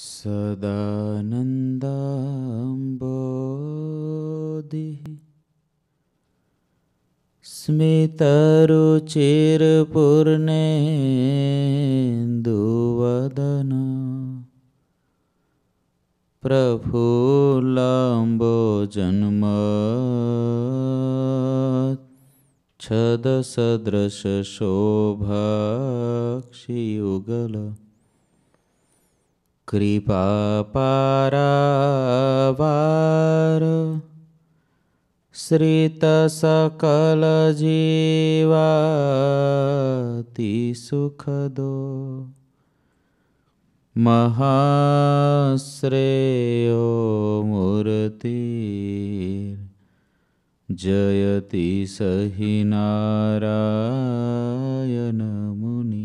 सदानन्दाम्बोदिः स्मितरुचिरपूर्णेन्दुवदन प्रफुल्लाम्बो जन्मच्छदसदृशोभाक्षियुगल कृपापारावार श्रितसकलजीवातिसुखदो सुखदो महश्रेयो मूर्तिर् जयति सहि नारयनमुनि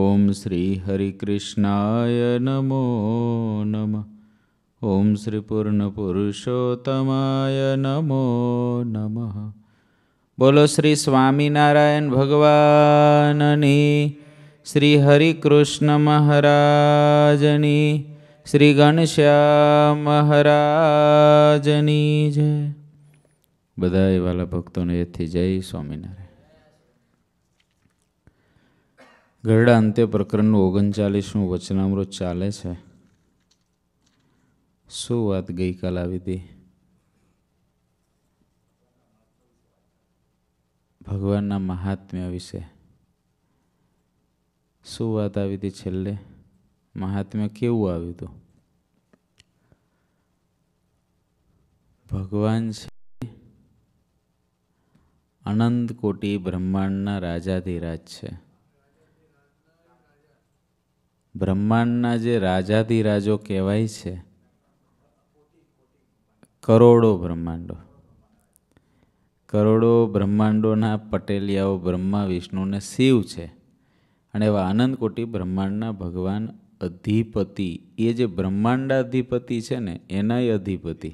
ઓમ શ્રી હરિકૃષ્ણાય નમો નમ ઓમ શ્રી પૂર્ણ પુરુષોત્તમાય નમો નમ બોલો શ્રી સ્વામિનારાયણ ભગવાનની શ્રી હરિકૃષ્ણ મહારાજની શ્રી ઘનશ્યામ મહારાજની જય બધા વાલા ભક્તોને એથી જય સ્વામિનારાયણ ગરડા અંતે પ્રકરણનું ઓગણચાલીસનું વચનામૃત ચાલે છે શું વાત ગઈકાલ આવી હતી ભગવાનના મહાત્મ્ય વિશે શું વાત આવી હતી છેલ્લે મહાત્મ્ય કેવું આવ્યું હતું ભગવાન છે અનંત કોટી બ્રહ્માંડના રાજાધિરાજ છે બ્રહ્માંડના જે રાજાધિરાજો કહેવાય છે કરોડો બ્રહ્માંડો કરોડો બ્રહ્માંડોના પટેલિયાઓ બ્રહ્મા વિષ્ણુને શિવ છે અને એવા આનંદ કોટી બ્રહ્માંડના ભગવાન અધિપતિ એ જે બ્રહ્માંડાધિપતિ છે ને એનાય અધિપતિ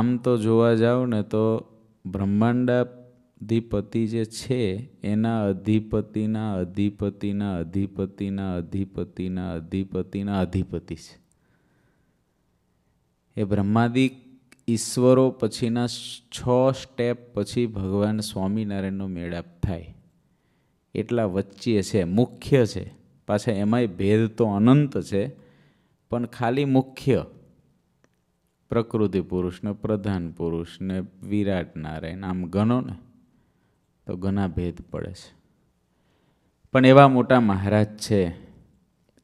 આમ તો જોવા જાઓ ને તો બ્રહ્માંડા અધિપતિ જે છે એના અધિપતિના અધિપતિના અધિપતિના અધિપતિના અધિપતિના અધિપતિ છે એ બ્રહ્માદિ ઈશ્વરો પછીના છ સ્ટેપ પછી ભગવાન સ્વામિનારાયણનો મેળાપ થાય એટલા વચ્ચે છે મુખ્ય છે પાછા એમાંય ભેદ તો અનંત છે પણ ખાલી મુખ્ય પ્રકૃતિ પુરુષને પ્રધાન પુરુષને વિરાટ નારાયણ આમ ગણો ને તો ઘણા ભેદ પડે છે પણ એવા મોટા મહારાજ છે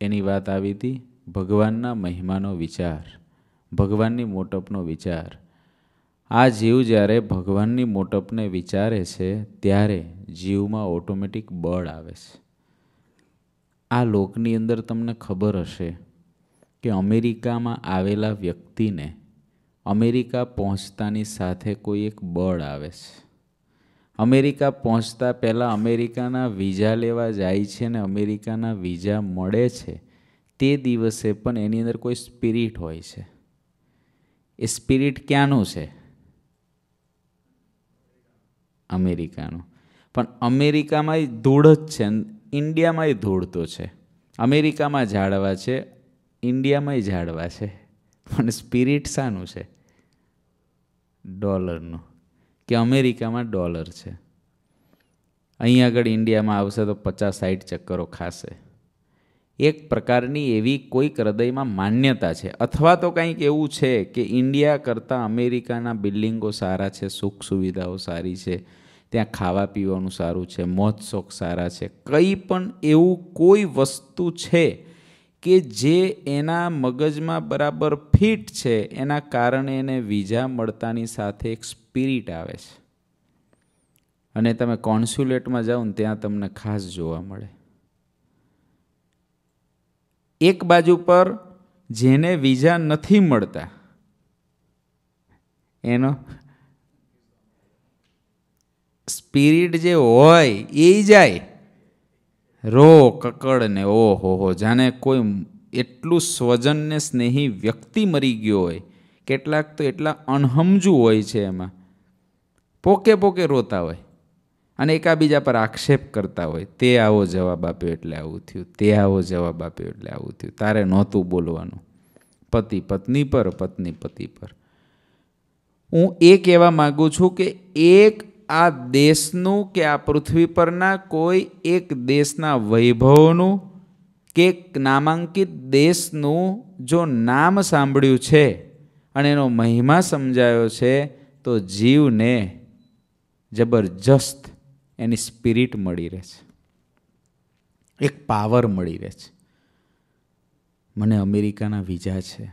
એની વાત આવી હતી ભગવાનના મહિમાનો વિચાર ભગવાનની મોટપનો વિચાર આ જીવ જ્યારે ભગવાનની મોટપને વિચારે છે ત્યારે જીવમાં ઓટોમેટિક બળ આવે છે આ લોકની અંદર તમને ખબર હશે કે અમેરિકામાં આવેલા વ્યક્તિને અમેરિકા પહોંચતાની સાથે કોઈ એક બળ આવે છે અમેરિકા પહોંચતા પહેલાં અમેરિકાના વિઝા લેવા જાય છે ને અમેરિકાના વિઝા મળે છે તે દિવસે પણ એની અંદર કોઈ સ્પિરિટ હોય છે એ સ્પિરિટ ક્યાંનું છે અમેરિકાનું પણ અમેરિકામાંય ધૂળ જ છે ઇન્ડિયામાંય ધૂળ તો છે અમેરિકામાં ઝાડવા છે ઇન્ડિયામાંય ઝાડવા છે પણ સ્પિરિટ શાનું છે ડોલરનું કે અમેરિકામાં ડોલર છે અહીં આગળ ઇન્ડિયામાં આવશે તો પચાસ સાઠ ચક્કરો ખાશે એક પ્રકારની એવી કોઈક હૃદયમાં માન્યતા છે અથવા તો કંઈક એવું છે કે ઇન્ડિયા કરતાં અમેરિકાના બિલ્ડિંગો સારા છે સુખ સુવિધાઓ સારી છે ત્યાં ખાવા પીવાનું સારું છે મોજ શોખ સારા છે કંઈ પણ એવું કોઈ વસ્તુ છે કે જે એના મગજમાં બરાબર ફિટ છે એના કારણે એને વિઝા મળતાની સાથે એક સ્પિરિટ આવે છે અને તમે કોન્સ્યુલેટમાં જાઓ ને ત્યાં તમને ખાસ જોવા મળે એક બાજુ પર જેને વિઝા નથી મળતા એનો સ્પિરિટ જે હોય એ જાય રો કકડ ને ઓ હો જાણે કોઈ એટલું સ્વજનને સ્નેહી વ્યક્તિ મરી ગયો હોય કેટલાક તો એટલા અણહમજુ હોય છે એમાં પોકે પોકે રોતા હોય અને એકાબીજા પર આક્ષેપ કરતા હોય તે આવો જવાબ આપ્યો એટલે આવું થયું તે આવો જવાબ આપ્યો એટલે આવું થયું તારે નહોતું બોલવાનું પતિ પત્ની પર પત્ની પતિ પર હું એ કહેવા માગું છું કે એક આ દેશનું કે આ પૃથ્વી પરના કોઈ એક દેશના વૈભવનું કે નામાંકિત દેશનું જો નામ સાંભળ્યું છે અને એનો મહિમા સમજાયો છે તો જીવને જબરજસ્ત એની સ્પિરિટ મળી રહે છે એક પાવર મળી રહે છે મને અમેરિકાના વિઝા છે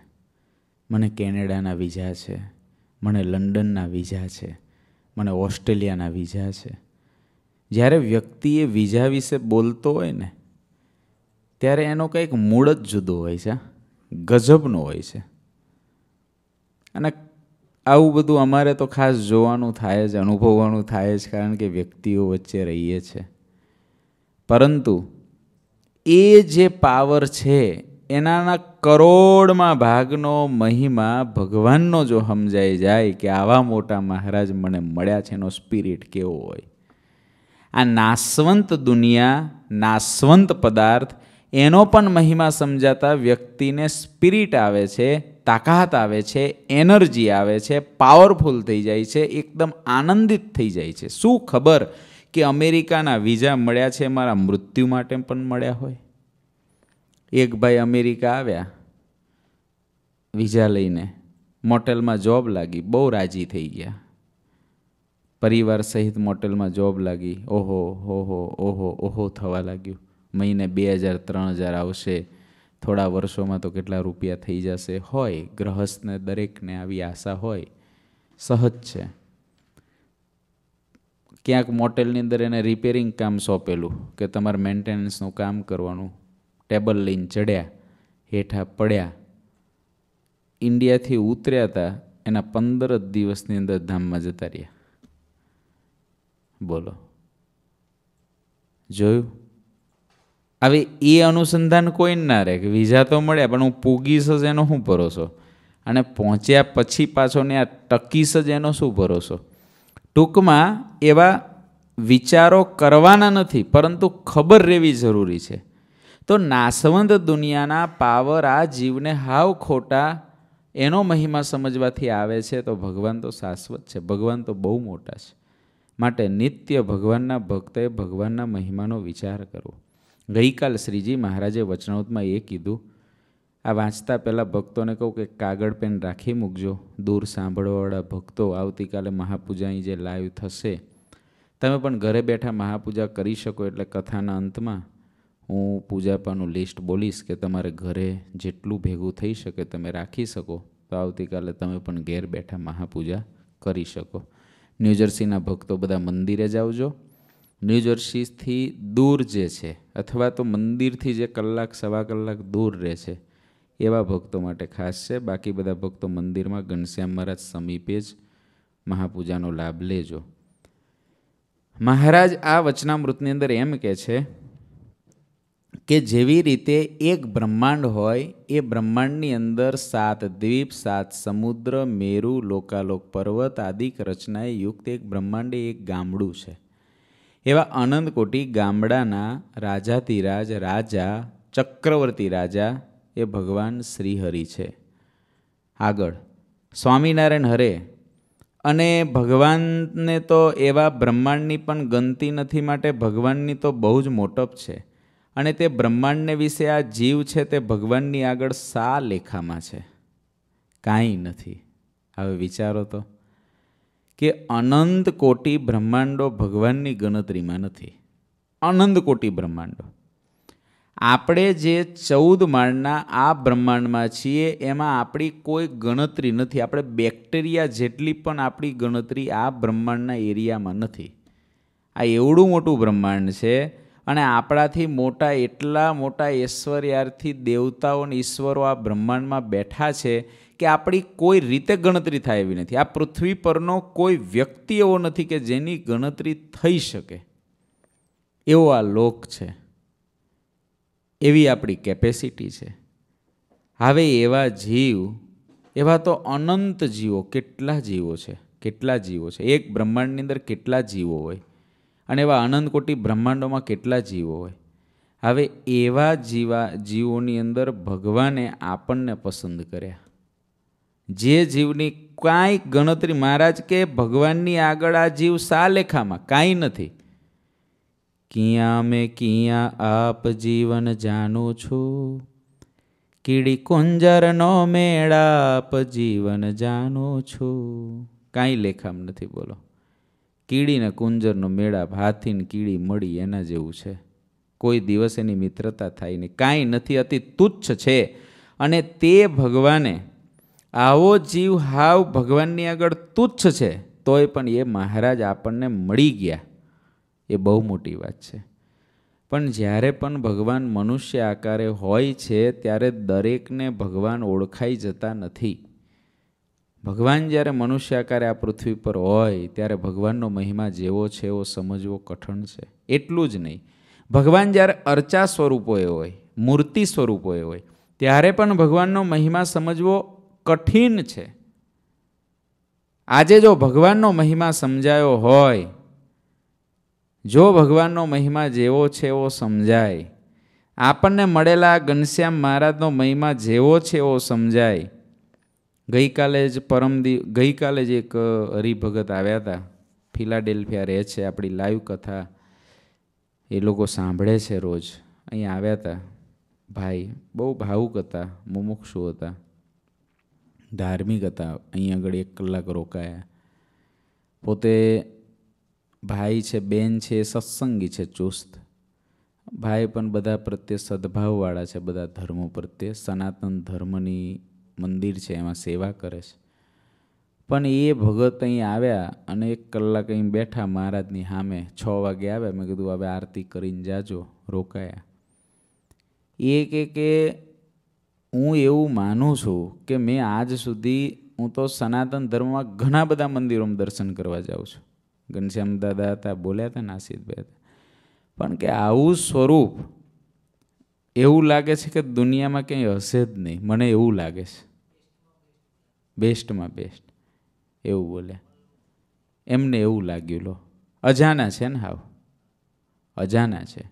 મને કેનેડાના વિઝા છે મને લંડનના વિઝા છે મને ઓસ્ટ્રેલિયાના વિઝા છે જ્યારે વ્યક્તિ એ વિઝા વિશે બોલતો હોય ને ત્યારે એનો કંઈક મૂળ જ જુદો હોય છે ગજબનો હોય છે અને આવું બધું અમારે તો ખાસ જોવાનું થાય જ અનુભવવાનું થાય જ કારણ કે વ્યક્તિઓ વચ્ચે રહીએ છીએ પરંતુ એ જે પાવર છે એનાના કરોડમાં ભાગનો મહિમા ભગવાનનો જો સમજાઈ જાય કે આવા મોટા મહારાજ મને મળ્યા છે એનો સ્પિરિટ કેવો હોય આ નાસવંત દુનિયા નાસવંત પદાર્થ એનો પણ મહિમા સમજાતા વ્યક્તિને સ્પિરિટ આવે છે તાકાત આવે છે એનર્જી આવે છે પાવરફુલ થઈ જાય છે એકદમ આનંદિત થઈ જાય છે શું ખબર કે અમેરિકાના વિઝા મળ્યા છે મારા મૃત્યુ માટે પણ મળ્યા હોય એક ભાઈ અમેરિકા આવ્યા વિઝા લઈને મોટેલમાં જોબ લાગી બહુ રાજી થઈ ગયા પરિવાર સહિત મોટેલમાં જોબ લાગી ઓહો ઓહો ઓહો ઓહો થવા લાગ્યું મહિને બે હજાર ત્રણ હજાર આવશે થોડા વર્ષોમાં તો કેટલા રૂપિયા થઈ જશે હોય ગ્રહસ્થને દરેકને આવી આશા હોય સહજ છે ક્યાંક મોટેલની અંદર એને રિપેરિંગ કામ સોંપેલું કે તમારે મેન્ટેનન્સનું કામ કરવાનું ટેબલ લઈને ચડ્યા હેઠા પડ્યા ઇન્ડિયાથી ઉતર્યા હતા એના પંદર જ દિવસની અંદર ધામમાં જતા રહ્યા બોલો જોયું હવે એ અનુસંધાન કોઈ ના રહે કે વિઝા તો મળ્યા પણ હું પૂગીશ જ એનો શું ભરોસો અને પહોંચ્યા પછી પાછો ને આ ટકીશ જ એનો શું ભરોસો ટૂંકમાં એવા વિચારો કરવાના નથી પરંતુ ખબર રહેવી જરૂરી છે તો નાસવંત દુનિયાના પાવર આ જીવને હાવ ખોટા એનો મહિમા સમજવાથી આવે છે તો ભગવાન તો શાશ્વત છે ભગવાન તો બહુ મોટા છે માટે નિત્ય ભગવાનના ભક્તે ભગવાનના મહિમાનો વિચાર કરવો ગઈકાલ શ્રીજી મહારાજે વચનાઉતમાં એ કીધું આ વાંચતા પહેલાં ભક્તોને કહું કે કાગળ પેન રાખી મૂકજો દૂર સાંભળવાવાળા ભક્તો આવતીકાલે મહાપૂજા અહીં જે લાઈવ થશે તમે પણ ઘરે બેઠા મહાપૂજા કરી શકો એટલે કથાના અંતમાં હું પૂજાપાનું લિસ્ટ બોલીશ કે તમારે ઘરે જેટલું ભેગું થઈ શકે તમે રાખી શકો તો આવતીકાલે તમે પણ ઘેર બેઠા મહાપૂજા કરી શકો ન્યૂજર્સીના ભક્તો બધા મંદિરે જાવજો આવજો ન્યૂજર્સીથી દૂર જે છે અથવા તો મંદિરથી જે કલાક સવા કલાક દૂર રહે છે એવા ભક્તો માટે ખાસ છે બાકી બધા ભક્તો મંદિરમાં ઘનશ્યામ મહારાજ સમીપે જ મહાપૂજાનો લાભ લેજો મહારાજ આ વચનામૃતની અંદર એમ કહે છે કે જેવી રીતે એક બ્રહ્માંડ હોય એ બ્રહ્માંડની અંદર સાત દ્વીપ સાત સમુદ્ર મેરુ લોકાલોક પર્વત આદિક રચનાએ યુક્ત એક બ્રહ્માંડ એક ગામડું છે એવા અનંતકોટી ગામડાના રાજાધિરાજ રાજા ચક્રવર્તી રાજા એ ભગવાન શ્રીહરિ છે આગળ સ્વામિનારાયણ હરે અને ભગવાનને તો એવા બ્રહ્માંડની પણ ગંતી નથી માટે ભગવાનની તો બહુ જ મોટપ છે અને તે બ્રહ્માંડને વિશે આ જીવ છે તે ભગવાનની આગળ સા લેખામાં છે કાંઈ નથી હવે વિચારો તો કે અનંત કોટી બ્રહ્માંડો ભગવાનની ગણતરીમાં નથી અનંત કોટી બ્રહ્માંડો આપણે જે ચૌદ માળના આ બ્રહ્માંડમાં છીએ એમાં આપણી કોઈ ગણતરી નથી આપણે બેક્ટેરિયા જેટલી પણ આપણી ગણતરી આ બ્રહ્માંડના એરિયામાં નથી આ એવડું મોટું બ્રહ્માંડ છે અને આપણાથી મોટા એટલા મોટા ઐશ્વર્યાર્થી દેવતાઓ અને ઈશ્વરો આ બ્રહ્માંડમાં બેઠા છે કે આપણી કોઈ રીતે ગણતરી થાય એવી નથી આ પૃથ્વી પરનો કોઈ વ્યક્તિ એવો નથી કે જેની ગણતરી થઈ શકે એવો આ લોક છે એવી આપણી કેપેસિટી છે હવે એવા જીવ એવા તો અનંત જીવો કેટલા જીવો છે કેટલા જીવો છે એક બ્રહ્માંડની અંદર કેટલા જીવો હોય અને એવા અનંતકોટી બ્રહ્માંડોમાં કેટલા જીવો હોય હવે એવા જીવા જીવોની અંદર ભગવાને આપણને પસંદ કર્યા જે જીવની કાંઈ ગણતરી મહારાજ કે ભગવાનની આગળ આ જીવ સાલેખામાં કાંઈ નથી કિયા મેં કિયા આપ જીવન જાણો છું કીડી કુંજરનો મેળાપ જીવન જાણો છો કાંઈ લેખામ નથી બોલો કીડીને કુંજરનો મેળાપ હાથીને કીડી મળી એના જેવું છે કોઈ દિવસ એની મિત્રતા થાય નહીં કાંઈ નથી અતિ તુચ્છ છે અને તે ભગવાને આવો જીવ હાવ ભગવાનની આગળ તુચ્છ છે તોય પણ એ મહારાજ આપણને મળી ગયા એ બહુ મોટી વાત છે પણ જ્યારે પણ ભગવાન મનુષ્ય આકારે હોય છે ત્યારે દરેકને ભગવાન ઓળખાઈ જતા નથી ભગવાન જ્યારે મનુષ્ય આકારે આ પૃથ્વી પર હોય ત્યારે ભગવાનનો મહિમા જેવો છે એવો સમજવો કઠણ છે એટલું જ નહીં ભગવાન જ્યારે અર્ચા સ્વરૂપોએ હોય મૂર્તિ સ્વરૂપોએ હોય ત્યારે પણ ભગવાનનો મહિમા સમજવો કઠિન છે આજે જો ભગવાનનો મહિમા સમજાયો હોય જો ભગવાનનો મહિમા જેવો છે એવો સમજાય આપણને મળેલા ઘનશ્યામ મહારાજનો મહિમા જેવો છે એવો સમજાય ગઈકાલે જ પરમદી ગઈકાલે જ એક હરિભગત આવ્યા હતા ફિલાડેલ્ફિયા રહે છે આપણી લાઈવ કથા એ લોકો સાંભળે છે રોજ અહીં આવ્યા હતા ભાઈ બહુ ભાવુક હતા મુમુક્ષુ હતા ધાર્મિક હતા અહીં આગળ એક કલાક રોકાયા પોતે ભાઈ છે બેન છે સત્સંગી છે ચુસ્ત ભાઈ પણ બધા પ્રત્યે સદભાવવાળા છે બધા ધર્મો પ્રત્યે સનાતન ધર્મની મંદિર છે એમાં સેવા કરે છે પણ એ ભગત અહીં આવ્યા અને એક કલાક અહીં બેઠા મહારાજની સામે છ વાગે આવ્યા મેં કીધું હવે આરતી કરીને જાજો રોકાયા એ કે કે હું એવું માનું છું કે મેં આજ સુધી હું તો સનાતન ધર્મમાં ઘણા બધા મંદિરોમાં દર્શન કરવા જાઉં છું ઘનશ્યામ દાદા હતા બોલ્યા હતા નાસિદભાઈ હતા પણ કે આવું સ્વરૂપ એવું લાગે છે કે દુનિયામાં કંઈ હશે જ નહીં મને એવું લાગે છે બેસ્ટમાં બેસ્ટ એવું બોલે એમને એવું લાગ્યું લો અજાના છે ને હાવ અજાના છે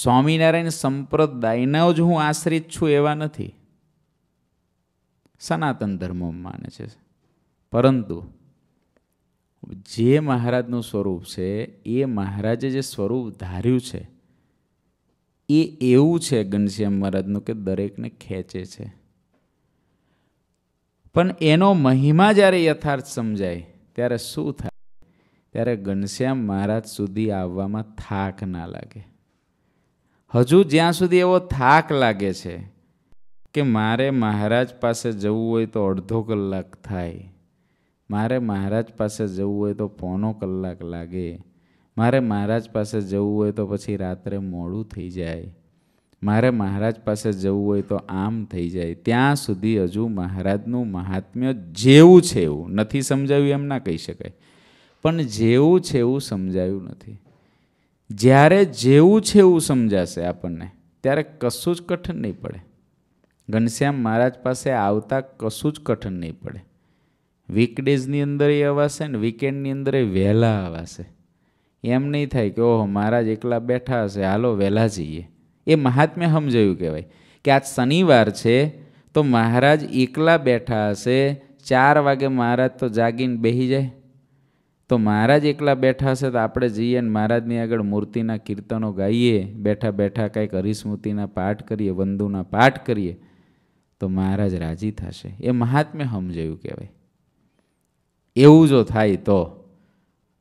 સ્વામિનારાયણ સંપ્રદાયના જ હું આશ્રિત છું એવા નથી સનાતન ધર્મ માને છે પરંતુ જે મહારાજનું સ્વરૂપ છે એ મહારાજે જે સ્વરૂપ ધાર્યું છે એ એવું છે ઘનશ્યામ મહારાજનું કે દરેકને ખેંચે છે પણ એનો મહિમા જ્યારે યથાર્થ સમજાય ત્યારે શું થાય ત્યારે ઘનશ્યામ મહારાજ સુધી આવવામાં થાક ના લાગે હજુ જ્યાં સુધી એવો થાક લાગે છે કે મારે મહારાજ પાસે જવું હોય તો અડધો કલાક થાય મારે મહારાજ પાસે જવું હોય તો પોણો કલાક લાગે મારે મહારાજ પાસે જવું હોય તો પછી રાત્રે મોડું થઈ જાય મારે મહારાજ પાસે જવું હોય તો આમ થઈ જાય ત્યાં સુધી હજુ મહારાજનું મહાત્મ્ય જેવું છે એવું નથી સમજાવ્યું એમ ના કહી શકાય પણ જેવું છે એવું સમજાયું નથી જ્યારે જેવું છે એવું સમજાશે આપણને ત્યારે કશું જ કઠણ નહીં પડે ઘનશ્યામ મહારાજ પાસે આવતા કશું જ કઠણ નહીં પડે વીકડેઝની અંદર એ અવાશે ને વીકેન્ડની અંદર એ વહેલા અવાશે એમ નહીં થાય કે ઓહો મહારાજ એકલા બેઠા હશે હાલો વહેલા જઈએ એ મહાત્મે સમજાયું કહેવાય કે આજ શનિવાર છે તો મહારાજ એકલા બેઠા હશે ચાર વાગે મહારાજ તો જાગીને બેસી જાય તો મહારાજ એકલા બેઠા હશે તો આપણે જઈએ ને મહારાજની આગળ મૂર્તિના કીર્તનો ગાઈએ બેઠા બેઠા કાંઈક હરિસ્મૃતિના પાઠ કરીએ વંદુના પાઠ કરીએ તો મહારાજ રાજી થશે એ મહાત્મે સમજાયું કહેવાય એવું જો થાય તો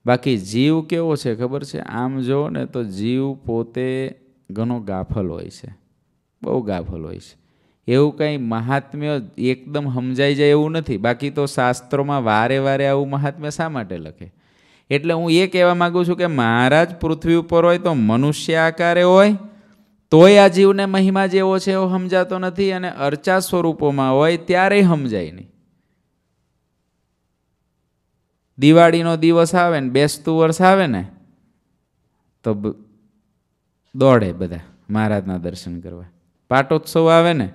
બાકી જીવ કેવો છે ખબર છે આમ જો ને તો જીવ પોતે ઘણો ગાફલ હોય છે બહુ ગાફલ હોય છે એવું કંઈ મહાત્મ્ય એકદમ સમજાઈ જાય એવું નથી બાકી તો શાસ્ત્રોમાં વારે વારે આવું મહાત્મ્ય શા માટે લખે એટલે હું એ કહેવા માગું છું કે મહારાજ પૃથ્વી ઉપર હોય તો મનુષ્ય આકારે હોય તોય આ જીવને મહિમા જેવો છે એવો સમજાતો નથી અને અર્ચા સ્વરૂપોમાં હોય ત્યારેય સમજાય નહીં દિવાળીનો દિવસ આવે ને બેસતું વર્ષ આવે ને તો દોડે બધા મહારાજના દર્શન કરવા પાટોત્સવ આવે ને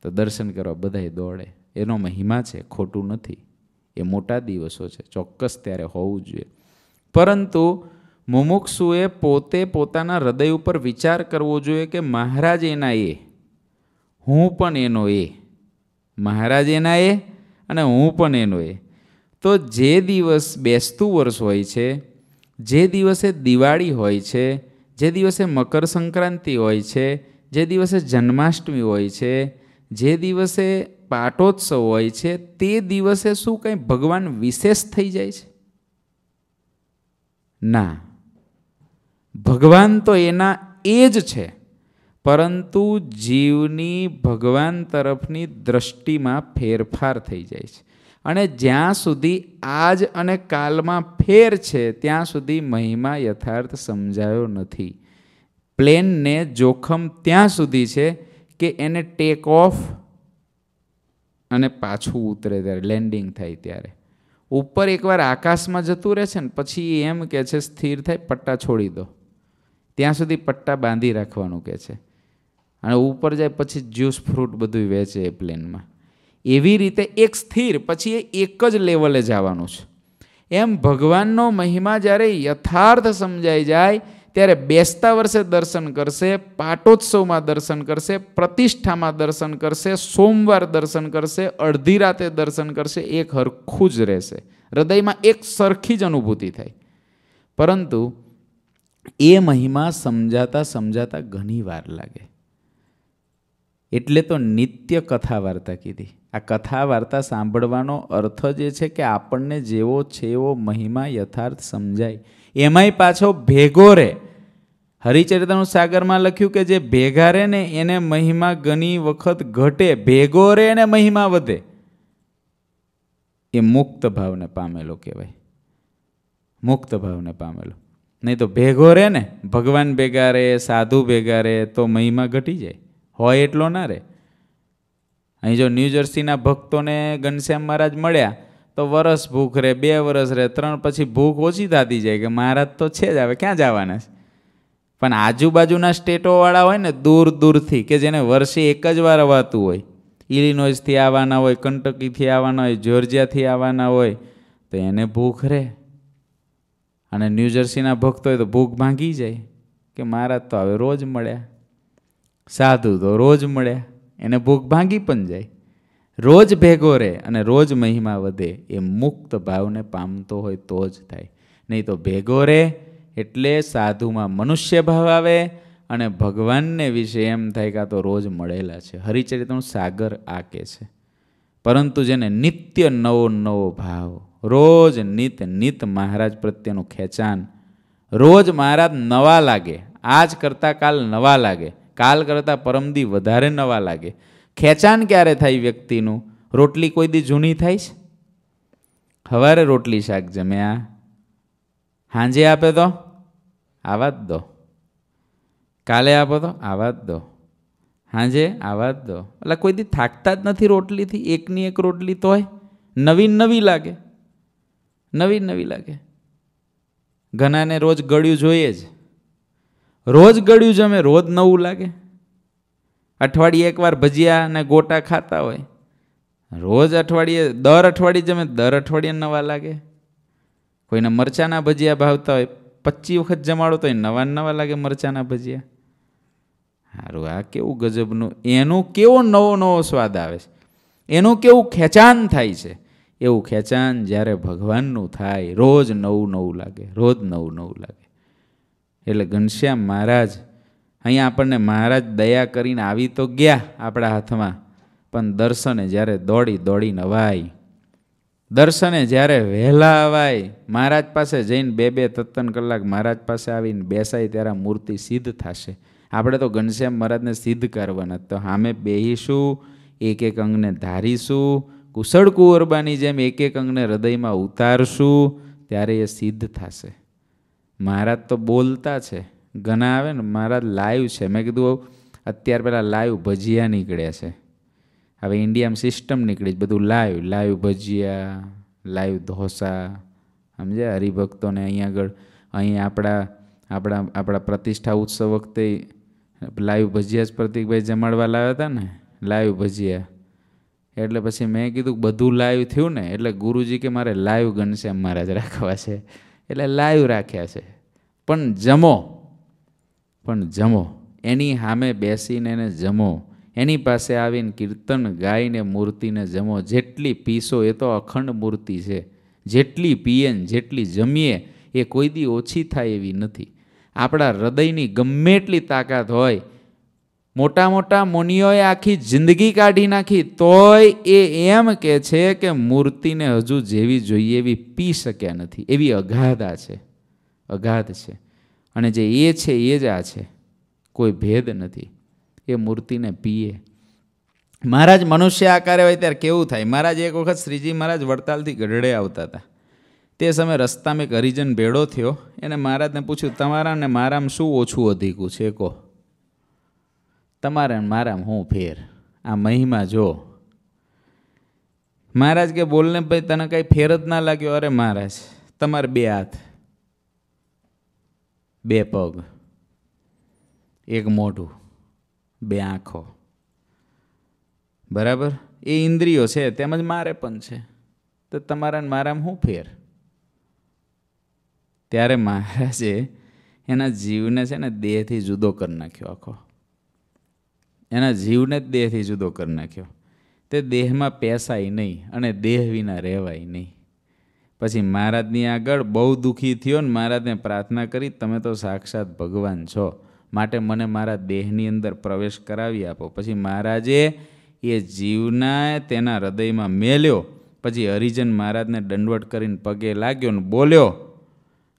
તો દર્શન કરવા બધાય દોડે એનો મહિમા છે ખોટું નથી એ મોટા દિવસો છે ચોક્કસ ત્યારે હોવું જોઈએ પરંતુ મુમુક્ષુએ પોતે પોતાના હૃદય ઉપર વિચાર કરવો જોઈએ કે મહારાજ એના એ હું પણ એનો એ મહારાજ એના એ અને હું પણ એનો એ તો જે દિવસ બેસતું વર્ષ હોય છે જે દિવસે દિવાળી હોય છે જે દિવસે મકર સંક્રાંતિ હોય છે જે દિવસે જન્માષ્ટમી હોય છે જે દિવસે પાટોત્સવ હોય છે તે દિવસે શું કંઈ ભગવાન વિશેષ થઈ જાય છે ના ભગવાન તો એના એ જ છે પરંતુ જીવની ભગવાન તરફની દ્રષ્ટિમાં ફેરફાર થઈ જાય છે અને જ્યાં સુધી આજ અને કાલમાં ફેર છે ત્યાં સુધી મહિમા યથાર્થ સમજાયો નથી પ્લેનને જોખમ ત્યાં સુધી છે કે એને ટેક ઓફ અને પાછું ઉતરે ત્યારે લેન્ડિંગ થાય ત્યારે ઉપર એકવાર આકાશમાં જતું રહે છે ને પછી એમ કહે છે સ્થિર થાય પટ્ટા છોડી દો ત્યાં સુધી પટ્ટા બાંધી રાખવાનું કહે છે અને ઉપર જાય પછી જ્યુસ ફ્રૂટ બધું વેચે એ પ્લેનમાં એવી રીતે એક સ્થિર પછી એ એક જ લેવલે જવાનું છે એમ ભગવાનનો મહિમા જ્યારે યથાર્થ સમજાઈ જાય ત્યારે બેસતા વર્ષે દર્શન કરશે પાટોત્સવમાં દર્શન કરશે પ્રતિષ્ઠામાં દર્શન કરશે સોમવાર દર્શન કરશે અડધી રાતે દર્શન કરશે એક હરખું જ રહેશે હૃદયમાં એક સરખી જ અનુભૂતિ થાય પરંતુ એ મહિમા સમજાતા સમજાતા ઘણી વાર લાગે એટલે તો નિત્ય કથા વાર્તા કીધી આ કથા વાર્તા સાંભળવાનો અર્થ જ એ છે કે આપણને જેવો છે એવો મહિમા યથાર્થ સમજાય એમાંય પાછો ભેગો રહે હરિચરિતાનું સાગરમાં લખ્યું કે જે ભેગા રહે ને એને મહિમા ઘણી વખત ઘટે ભેગો રહે ને મહિમા વધે એ મુક્ત ભાવને પામેલો કહેવાય મુક્ત ભાવને પામેલો નહીં તો ભેગો રહે ને ભગવાન ભેગા રહે સાધુ ભેગા રહે તો મહિમા ઘટી જાય હોય એટલો ના રહે અહીં જો ન્યૂજર્સીના ભક્તોને ઘનશ્યામ મહારાજ મળ્યા તો વરસ ભૂખ રહે બે વરસ રહે ત્રણ પછી ભૂખ ઓછી થતી જાય કે મહારાજ તો છે જ હવે ક્યાં જવાના છે પણ આજુબાજુના સ્ટેટોવાળા હોય ને દૂર દૂરથી કે જેને વર્ષે એક જ વાર અવાતું હોય ઇલિનોઇઝથી આવવાના હોય કંટકીથી આવવાના હોય જ્યોર્જિયાથી આવવાના હોય તો એને ભૂખ રહે અને ન્યૂજર્સીના ભક્તો હોય તો ભૂખ ભાંગી જાય કે મહારાજ તો હવે રોજ મળ્યા સાધુ તો રોજ મળ્યા એને ભોગ ભાંગી પણ જાય રોજ ભેગો રહે અને રોજ મહિમા વધે એ મુક્ત ભાવને પામતો હોય તો જ થાય નહીં તો ભેગો રહે એટલે સાધુમાં મનુષ્ય ભાવ આવે અને ભગવાનને વિશે એમ થાય કાં તો રોજ મળેલા છે હરિચરિતનું સાગર આકે છે પરંતુ જેને નિત્ય નવો નવો ભાવ રોજ નિત નિત મહારાજ પ્રત્યેનું ખેંચાણ રોજ મહારાજ નવા લાગે આજ કરતાં કાલ નવા લાગે કાલ કરતાં પરમદી વધારે નવા લાગે ખેંચાણ ક્યારે થાય વ્યક્તિનું રોટલી કોઈ દી જૂની થાય છે સવારે રોટલી શાક જમ્યા હાંજે આપે તો આવા જ દો કાલે આપો તો આવા જ દો હાંજે આવા જ દો એટલે કોઈ દી થાકતા જ નથી રોટલીથી એકની એક રોટલી તોય નવી નવી લાગે નવી નવી લાગે ઘણાને રોજ ગળ્યું જોઈએ જ રોજ ગળ્યું જમે રોજ નવું લાગે અઠવાડિયે એકવાર ભજીયા અને ગોટા ખાતા હોય રોજ અઠવાડિયે દર અઠવાડિયે જમે દર અઠવાડિયે નવા લાગે કોઈને મરચાના ભજીયા ભાવતા હોય પચીસ વખત જમાડો તો એ નવા નવા લાગે મરચાના ભજીયા સારું આ કેવું ગજબનું એનું કેવો નવો નવો સ્વાદ આવે છે એનું કેવું ખેંચાણ થાય છે એવું ખેંચાણ જ્યારે ભગવાનનું થાય રોજ નવું નવું લાગે રોજ નવું નવું લાગે એટલે ઘનશ્યામ મહારાજ અહીંયા આપણને મહારાજ દયા કરીને આવી તો ગયા આપણા હાથમાં પણ દર્શને જ્યારે દોડી દોડી નવાય દર્શને જ્યારે વહેલા અવાય મહારાજ પાસે જઈને બે બે તત્તન કલાક મહારાજ પાસે આવીને બેસાય ત્યારે મૂર્તિ સિદ્ધ થશે આપણે તો ઘનશ્યામ મહારાજને સિદ્ધ કરવાના તો સામે બેહીશું એક એક અંગને ધારીશું કુશળ કુંવરબાની જેમ એક એક અંગને હૃદયમાં ઉતારશું ત્યારે એ સિદ્ધ થશે મહારાજ તો બોલતા છે ઘણા આવે ને મહારાજ લાઈવ છે મેં કીધું અત્યાર પહેલાં લાઈવ ભજીયા નીકળ્યા છે હવે ઇન્ડિયામાં સિસ્ટમ નીકળી બધું લાઈવ લાઈવ ભજીયા લાઈવ ઢોસા સમજ્યા હરિભક્તોને અહીંયા આગળ અહીં આપણા આપણા આપણા પ્રતિષ્ઠા ઉત્સવ વખતે લાઈવ ભજીયા જ પ્રતિકભાઈ જમાડવા લાવ્યા હતા ને લાઈવ ભજીયા એટલે પછી મેં કીધું બધું લાઈવ થયું ને એટલે ગુરુજી કે મારે લાઈવ ગણશે મહારાજ રાખવા છે એટલે લાઈવ રાખ્યા છે પણ જમો પણ જમો એની સામે બેસીને એને જમો એની પાસે આવીને કીર્તન ગાઈને મૂર્તિને જમો જેટલી પીસો એ તો અખંડ મૂર્તિ છે જેટલી પીએ જેટલી જમીએ એ કોઈ દી ઓછી થાય એવી નથી આપણા હૃદયની ગમે એટલી તાકાત હોય મોટા મોટા મુનિઓએ આખી જિંદગી કાઢી નાખી તોય એ એમ કે છે કે મૂર્તિને હજુ જેવી જોઈએ એવી પી શક્યા નથી એવી અગાધા છે અગાધ છે અને જે એ છે એ જ આ છે કોઈ ભેદ નથી એ મૂર્તિને પીએ મહારાજ મનુષ્ય આકારે હોય ત્યારે કેવું થાય મહારાજ એક વખત શ્રીજી મહારાજ વડતાલથી ગઢડે આવતા હતા તે સમયે રસ્તામાં એક હરિજન ભેળો થયો એને મહારાજને પૂછ્યું તમારા ને મારામાં શું ઓછું અધિકું છે કહો તમારે મારામાં હું ફેર આ મહિમા જો મહારાજ કે બોલને ભાઈ તને કાંઈ ફેર જ ના લાગ્યો અરે મહારાજ તમારે બે હાથ બે પગ એક મોઢું બે આંખો બરાબર એ ઇન્દ્રિયો છે તેમજ મારે પણ છે તો તમારા મારામાં હું ફેર ત્યારે મહારાજે એના જીવને છે ને દેહથી જુદો કરી નાખ્યો આખો એના જીવને જ દેહથી જુદો કરી નાખ્યો તે દેહમાં પેસાય નહીં અને દેહ વિના રહેવાય નહીં પછી મહારાજની આગળ બહુ દુઃખી થયો ને મહારાજને પ્રાર્થના કરી તમે તો સાક્ષાત ભગવાન છો માટે મને મારા દેહની અંદર પ્રવેશ કરાવી આપો પછી મહારાજે એ જીવના તેના હૃદયમાં મેલ્યો પછી હરિજન મહારાજને દંડવટ કરીને પગે લાગ્યો ને બોલ્યો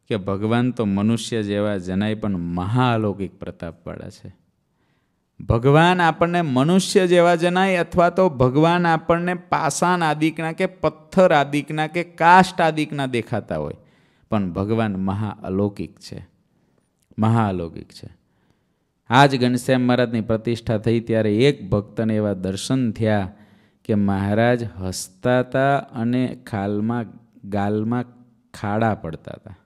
કે ભગવાન તો મનુષ્ય જેવા જનાય પણ મહાઅલૌકિક પ્રતાપવાળા છે ભગવાન આપણને મનુષ્ય જેવા જણાય અથવા તો ભગવાન આપણને પાષાણ આદિકના કે પથ્થર આદિકના કે કાષ્ટ આદિકના દેખાતા હોય પણ ભગવાન મહાઅલૌકિક છે મહાઅલૌકિક છે આ જ ઘનશ્યામ મહારાજની પ્રતિષ્ઠા થઈ ત્યારે એક ભક્તને એવા દર્શન થયા કે મહારાજ હસતા હતા અને ખાલમાં ગાલમાં ખાડા પડતા હતા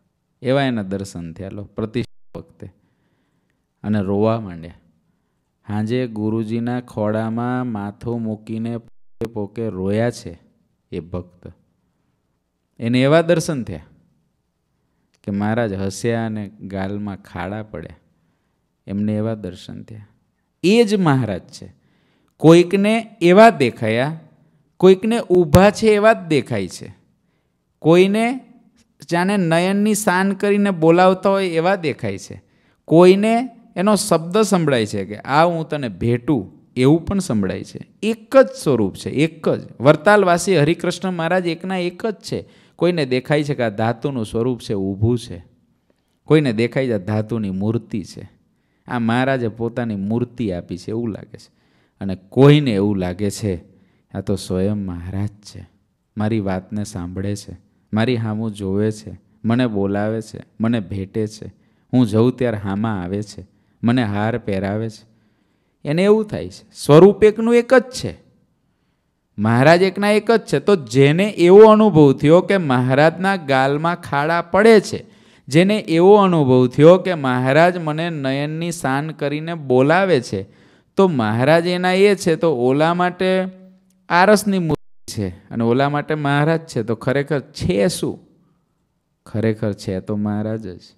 એવા એના દર્શન થયા લો પ્રતિષ્ઠા વખતે અને રોવા માંડ્યા હાંજે ગુરુજીના ખોડામાં માથું મૂકીને પોકે રોયા છે એ ભક્ત એને એવા દર્શન થયા કે મહારાજ હસ્યા અને ગાલમાં ખાડા પડ્યા એમને એવા દર્શન થયા એ જ મહારાજ છે કોઈકને એવા દેખાયા કોઈકને ઊભા છે એવા જ દેખાય છે કોઈને જાણે નયનની શાન કરીને બોલાવતા હોય એવા દેખાય છે કોઈને એનો શબ્દ સંભળાય છે કે આ હું તને ભેટું એવું પણ સંભળાય છે એક જ સ્વરૂપ છે એક જ વર્તાલવાસી હરિકૃષ્ણ મહારાજ એકના એક જ છે કોઈને દેખાય છે કે આ ધાતુનું સ્વરૂપ છે ઊભું છે કોઈને દેખાય છે ધાતુની મૂર્તિ છે આ મહારાજે પોતાની મૂર્તિ આપી છે એવું લાગે છે અને કોઈને એવું લાગે છે આ તો સ્વયં મહારાજ છે મારી વાતને સાંભળે છે મારી હામું જોવે છે મને બોલાવે છે મને ભેટે છે હું જઉં ત્યારે હામાં આવે છે મને હાર પહેરાવે છે એને એવું થાય છે સ્વરૂપ એકનું એક જ છે મહારાજ એકના એક જ છે તો જેને એવો અનુભવ થયો કે મહારાજના ગાલમાં ખાડા પડે છે જેને એવો અનુભવ થયો કે મહારાજ મને નયનની શાન કરીને બોલાવે છે તો મહારાજ એના એ છે તો ઓલા માટે આરસની મૂર્તિ છે અને ઓલા માટે મહારાજ છે તો ખરેખર છે શું ખરેખર છે તો મહારાજ જ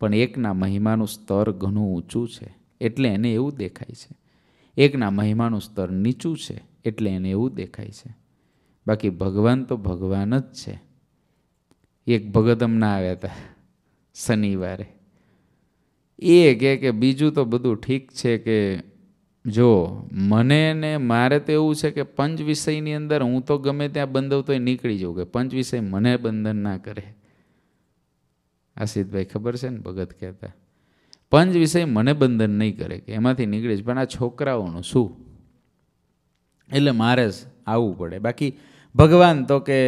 પણ એકના મહિમાનું સ્તર ઘણું ઊંચું છે એટલે એને એવું દેખાય છે એકના મહિમાનું સ્તર નીચું છે એટલે એને એવું દેખાય છે બાકી ભગવાન તો ભગવાન જ છે એક ભગત હમણાં આવ્યા હતા શનિવારે એ કહે કે બીજું તો બધું ઠીક છે કે જો મને ને મારે તો એવું છે કે પંચ વિષયની અંદર હું તો ગમે ત્યાં બંધવતો નીકળી જાઉં કે પંચ વિષય મને બંધન ના કરે આસિતભાઈ ખબર છે ને ભગત કહેતા પંચ વિષય મને બંધન નહીં કરે કે એમાંથી નીકળીશ પણ આ છોકરાઓનું શું એટલે મારે જ આવવું પડે બાકી ભગવાન તો કે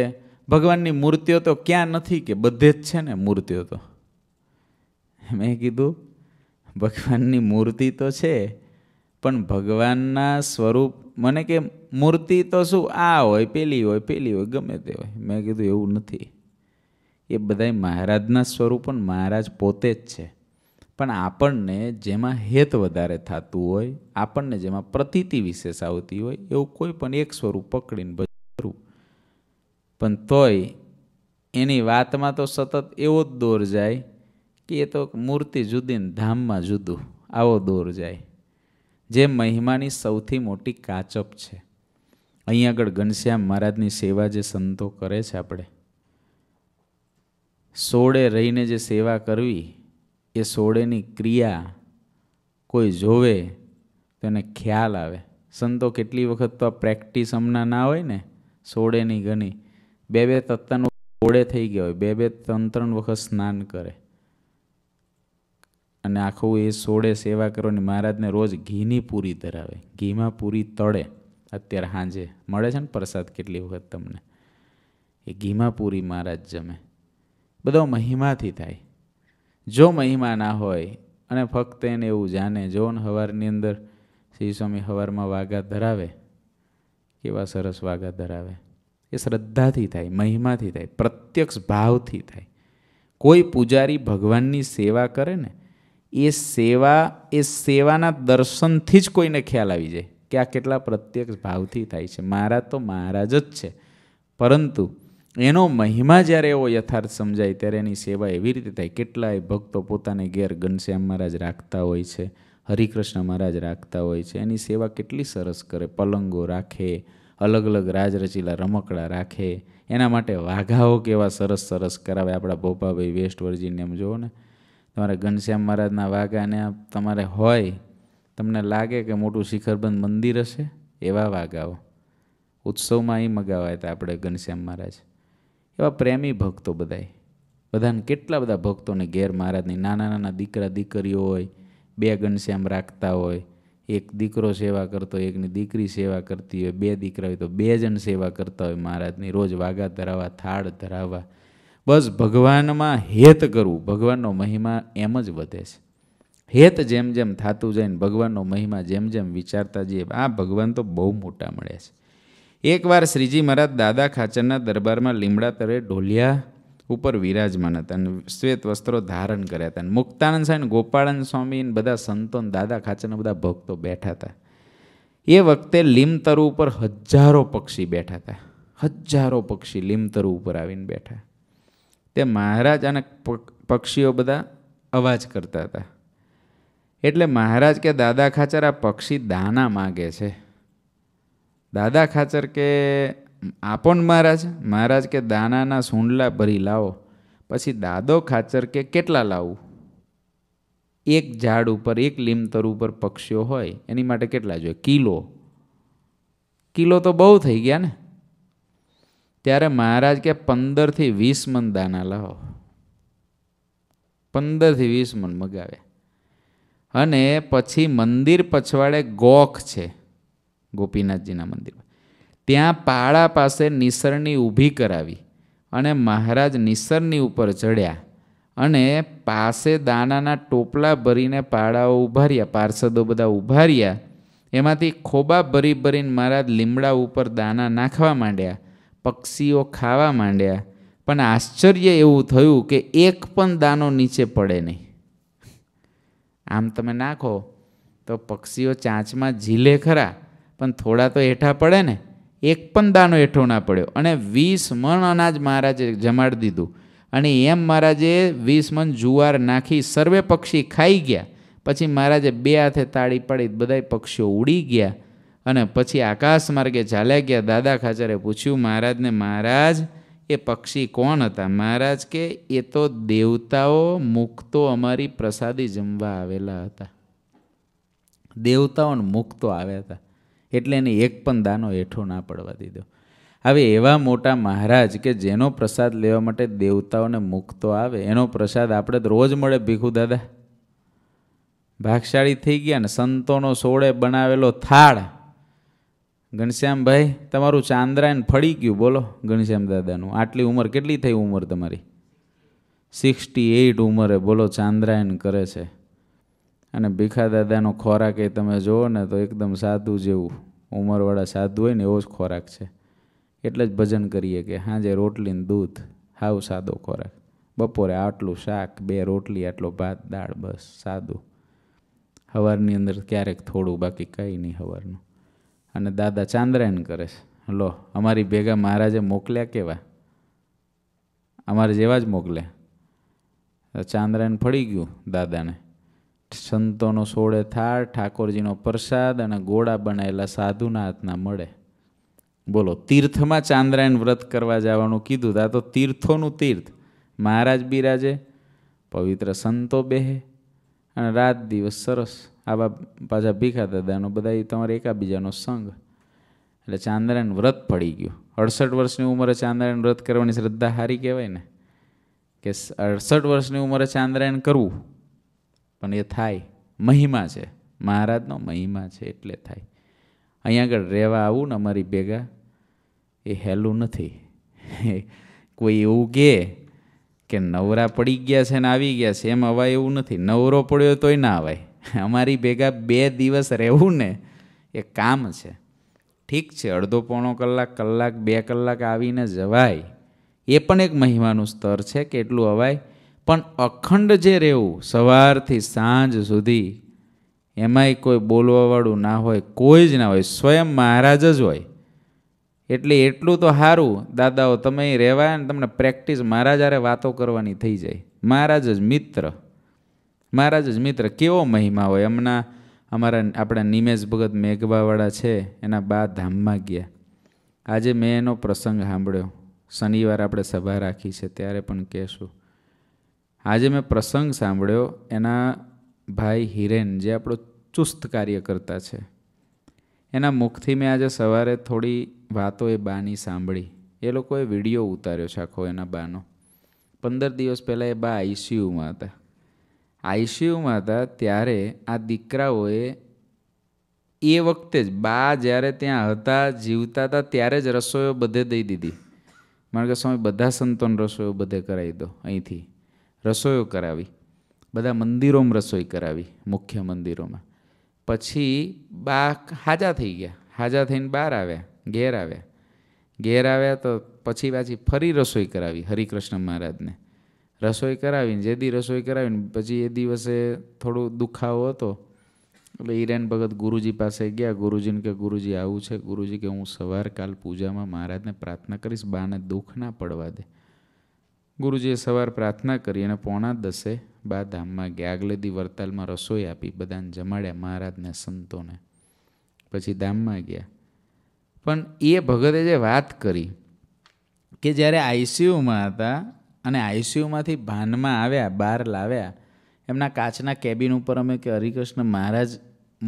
ભગવાનની મૂર્તિઓ તો ક્યાં નથી કે બધે જ છે ને મૂર્તિઓ તો મેં કીધું ભગવાનની મૂર્તિ તો છે પણ ભગવાનના સ્વરૂપ મને કે મૂર્તિ તો શું આ હોય પેલી હોય પેલી હોય ગમે તે હોય મેં કીધું એવું નથી એ બધાય મહારાજના સ્વરૂપ પણ મહારાજ પોતે જ છે પણ આપણને જેમાં હેત વધારે થતું હોય આપણને જેમાં પ્રતીતિ વિશેષ આવતી હોય એવું કોઈ પણ એક સ્વરૂપ પકડીને બધું પણ તોય એની વાતમાં તો સતત એવો જ દોર જાય કે એ તો મૂર્તિ જુદી ને ધામમાં જુદું આવો દોર જાય જે મહિમાની સૌથી મોટી કાચપ છે અહીં આગળ ઘનશ્યામ મહારાજની સેવા જે સંતો કરે છે આપણે સોળે રહીને જે સેવા કરવી એ સોળેની ક્રિયા કોઈ જોવે તો એને ખ્યાલ આવે સંતો કેટલી વખત તો આ પ્રેક્ટિસ હમણાં ના હોય ને સોળેની ઘણી બે બે તત્તાનું સોળે થઈ ગયા હોય બે બે ત્રણ ત્રણ વખત સ્નાન કરે અને આખું એ સોળે સેવા કરવાની મહારાજને રોજ ઘીની પૂરી ધરાવે ઘીમાં પૂરી તળે અત્યારે સાંજે મળે છે ને પ્રસાદ કેટલી વખત તમને એ ઘીમાં પૂરી મહારાજ જમે બધો મહિમાથી થાય જો મહિમા ના હોય અને ફક્ત એને એવું જાણે જોન હવારની અંદર શ્રી સ્વામી હવારમાં વાઘા ધરાવે કેવા સરસ વાઘા ધરાવે એ શ્રદ્ધાથી થાય મહિમાથી થાય પ્રત્યક્ષ ભાવથી થાય કોઈ પૂજારી ભગવાનની સેવા કરે ને એ સેવા એ સેવાના દર્શનથી જ કોઈને ખ્યાલ આવી જાય કે આ કેટલા પ્રત્યક્ષ ભાવથી થાય છે મારા તો મહારાજ જ છે પરંતુ એનો મહિમા જ્યારે એવો યથાર્થ સમજાય ત્યારે એની સેવા એવી રીતે થાય કેટલાય ભક્તો પોતાને ઘેર ઘનશ્યામ મહારાજ રાખતા હોય છે હરિકૃષ્ણ મહારાજ રાખતા હોય છે એની સેવા કેટલી સરસ કરે પલંગો રાખે અલગ અલગ રાજરચીલા રમકડા રાખે એના માટે વાઘાઓ કેવા સરસ સરસ કરાવે આપણા ભોપાભાઈ વેસ્ટ વર્જિન એમ જુઓ ને તમારા ઘનશ્યામ મહારાજના વાઘાને તમારે હોય તમને લાગે કે મોટું શિખરબંધ મંદિર હશે એવા વાઘાઓ ઉત્સવમાં એ મગાવાય હતા આપણે ઘનશ્યામ મહારાજ એવા પ્રેમી ભક્તો બધાય બધાને કેટલા બધા ભક્તોને ઘેર મહારાજની નાના નાના દીકરા દીકરીઓ હોય બે ઘનશ્યામ રાખતા હોય એક દીકરો સેવા કરતો હોય એકની દીકરી સેવા કરતી હોય બે દીકરા હોય તો બે જણ સેવા કરતા હોય મહારાજની રોજ વાઘા ધરાવવા થાળ ધરાવવા બસ ભગવાનમાં હેત કરવું ભગવાનનો મહિમા એમ જ વધે છે હેત જેમ જેમ થતું જાય ને ભગવાનનો મહિમા જેમ જેમ વિચારતા જઈએ આ ભગવાન તો બહુ મોટા મળે છે એકવાર શ્રીજી મહારાજ દાદા ખાચરના દરબારમાં લીમડા તરે ઢોલિયા ઉપર વિરાજમાન હતા અને શ્વેત વસ્ત્રો ધારણ કર્યા હતા અને મુક્તાનંદ સાહેબ ગોપાળાનંદ સ્વામી બધા સંતો દાદા ખાચરના બધા ભક્તો બેઠા હતા એ વખતે લીમતરુ ઉપર હજારો પક્ષી બેઠા હતા હજારો પક્ષી લીમતરુ ઉપર આવીને બેઠા તે મહારાજ અને પક્ષીઓ બધા અવાજ કરતા હતા એટલે મહારાજ કે દાદા ખાચર આ પક્ષી દાના માગે છે દાદા ખાચર કે આપો મહારાજ મહારાજ કે દાનાના સૂંડલા ભરી લાવો પછી દાદો ખાચર કે કેટલા લાવું એક ઝાડ ઉપર એક લીમતર ઉપર પક્ષીઓ હોય એની માટે કેટલા જોઈએ કિલો કિલો તો બહુ થઈ ગયા ને ત્યારે મહારાજ કે પંદરથી વીસ મન દાના લાવો પંદરથી વીસ મન મગાવે અને પછી મંદિર પછવાડે ગોખ છે ગોપીનાથજીના મંદિરમાં ત્યાં પાળા પાસે નિસરની ઊભી કરાવી અને મહારાજ નિસરની ઉપર ચડ્યા અને પાસે દાનાના ટોપલા ભરીને પાળાઓ ઉભાર્યા પાર્ષદો બધા ઉભાર્યા એમાંથી ખોબા ભરી ભરીને મહારાજ લીમડા ઉપર દાના નાખવા માંડ્યા પક્ષીઓ ખાવા માંડ્યા પણ આશ્ચર્ય એવું થયું કે એક પણ દાનો નીચે પડે નહીં આમ તમે નાખો તો પક્ષીઓ ચાંચમાં ઝીલે ખરા પણ થોડા તો હેઠા પડે ને એક પણ દાનો હેઠો ના પડ્યો અને વીસ મણ અનાજ મહારાજે જમાડી દીધું અને એમ મહારાજે વીસ મણ જુવાર નાખી સર્વે પક્ષી ખાઈ ગયા પછી મહારાજે બે હાથે તાળી પાડી બધા પક્ષીઓ ઉડી ગયા અને પછી આકાશ માર્ગે ચાલ્યા ગયા દાદા ખાચરે પૂછ્યું મહારાજને મહારાજ એ પક્ષી કોણ હતા મહારાજ કે એ તો દેવતાઓ મુક્તો અમારી પ્રસાદી જમવા આવેલા હતા દેવતાઓને મુક્તો આવ્યા હતા એટલે એને એક પણ દાનો હેઠો ના પડવા દીધો હવે એવા મોટા મહારાજ કે જેનો પ્રસાદ લેવા માટે દેવતાઓને મૂકતો આવે એનો પ્રસાદ આપણે તો રોજ મળે ભીખું દાદા ભાગશાળી થઈ ગયા ને સંતોનો સોળે બનાવેલો થાળ ઘનશ્યામભાઈ તમારું ચાંદ્રાયન ફળી ગયું બોલો ઘનશ્યામ દાદાનું આટલી ઉંમર કેટલી થઈ ઉંમર તમારી સિક્સટી એઇટ ઉંમરે બોલો ચાંદ્રાયણ કરે છે અને ભીખા દાદાનો ખોરાક એ તમે જુઓ ને તો એકદમ સાદું જેવું ઉંમરવાળા સાદું હોય ને એવો જ ખોરાક છે એટલે જ ભજન કરીએ કે સાંજે રોટલીને દૂધ હાવ સાદો ખોરાક બપોરે આટલું શાક બે રોટલી આટલો ભાત દાળ બસ સાદું હવારની અંદર ક્યારેક થોડું બાકી કંઈ નહીં હવારનું અને દાદા ચાંદ્રાયણ કરે છે લો અમારી ભેગા મહારાજે મોકલ્યા કેવા અમારે જેવા જ મોકલ્યા ચાંદ્રાયણ ફળી ગયું દાદાને સંતોનો સોળે થાળ ઠાકોરજીનો પ્રસાદ અને ગોળા બનાવેલા સાધુના હાથના મળે બોલો તીર્થમાં ચાંદ્રાયણ વ્રત કરવા જવાનું કીધું તા તો તીર્થોનું તીર્થ મહારાજ બિરાજે પવિત્ર સંતો બેહે અને રાત દિવસ સરસ આવા પાછા ભીખા દાદાનો બધા એ તમારે એકાબીજાનો સંઘ એટલે ચાંદ્રાયણ વ્રત પડી ગયું અડસઠ વર્ષની ઉંમરે ચાંદ્રાયણ વ્રત કરવાની શ્રદ્ધા હારી કહેવાય ને કે અડસઠ વર્ષની ઉંમરે ચાંદ્રાયણ કરવું પણ એ થાય મહિમા છે મહારાજનો મહિમા છે એટલે થાય અહીંયા આગળ રહેવા આવું ને અમારી ભેગા એ હેલું નથી કોઈ એવું કહે કે નવરા પડી ગયા છે ને આવી ગયા છે એમ અવાય એવું નથી નવરો પડ્યો તોય ના અવાય અમારી ભેગા બે દિવસ રહેવું ને એ કામ છે ઠીક છે અડધો પોણો કલાક કલાક બે કલાક આવીને જવાય એ પણ એક મહિમાનું સ્તર છે કે એટલું અવાય પણ અખંડ જે રહેવું સવારથી સાંજ સુધી એમાંય કોઈ બોલવાવાળું ના હોય કોઈ જ ના હોય સ્વયં મહારાજ જ હોય એટલે એટલું તો સારું દાદાઓ તમે રહેવાય ને તમને પ્રેક્ટિસ મહારાજ આરે વાતો કરવાની થઈ જાય મહારાજ જ મિત્ર મહારાજ જ મિત્ર કેવો મહિમા હોય એમના અમારા આપણા નિમેશ ભગત મેઘબાવાળા છે એના બા ધામમાં ગયા આજે મેં એનો પ્રસંગ સાંભળ્યો શનિવાર આપણે સભા રાખી છે ત્યારે પણ કહેશું આજે મેં પ્રસંગ સાંભળ્યો એના ભાઈ હિરેન જે આપણો ચુસ્ત કાર્યકર્તા છે એના મુખથી મેં આજે સવારે થોડી વાતો એ બાની સાંભળી એ લોકોએ વિડીયો ઉતાર્યો છે આખો એના બાનો પંદર દિવસ પહેલાં એ બા આઈસીયુમાં હતા આઈસીયુમાં હતા ત્યારે આ દીકરાઓએ એ વખતે જ બા જ્યારે ત્યાં હતા જીવતા હતા ત્યારે જ રસોઈઓ બધે દઈ દીધી મારે કે સ્વામી બધા સંતોન રસોઈઓ બધે કરાવી દો અહીંથી રસોઈઓ કરાવી બધા મંદિરોમાં રસોઈ કરાવી મુખ્ય મંદિરોમાં પછી બા હાજા થઈ ગયા હાજા થઈને બહાર આવ્યા ઘેર આવ્યા ઘેર આવ્યા તો પછી પાછી ફરી રસોઈ કરાવી હરિકૃષ્ણ મહારાજને રસોઈ કરાવીને જે દી રસોઈ કરાવીને પછી એ દિવસે થોડો દુખાવો હતો એટલે હિરેન ભગત ગુરુજી પાસે ગયા ગુરુજીને કે ગુરુજી આવું છે ગુરુજી કે હું સવાર કાલ પૂજામાં મહારાજને પ્રાર્થના કરીશ બાને દુઃખ ના પડવા દે ગુરુજીએ સવાર પ્રાર્થના કરી અને પોણા દસે બા ધામમાં ગયા લીધી વરતાલમાં રસોઈ આપી બધાને જમાડ્યા મહારાજને સંતોને પછી ધામમાં ગયા પણ એ ભગતે જે વાત કરી કે જ્યારે આઈસીયુમાં હતા અને આઈસીયુમાંથી ભાનમાં આવ્યા બહાર લાવ્યા એમના કાચના કેબિન ઉપર અમે કે હરિકૃષ્ણ મહારાજ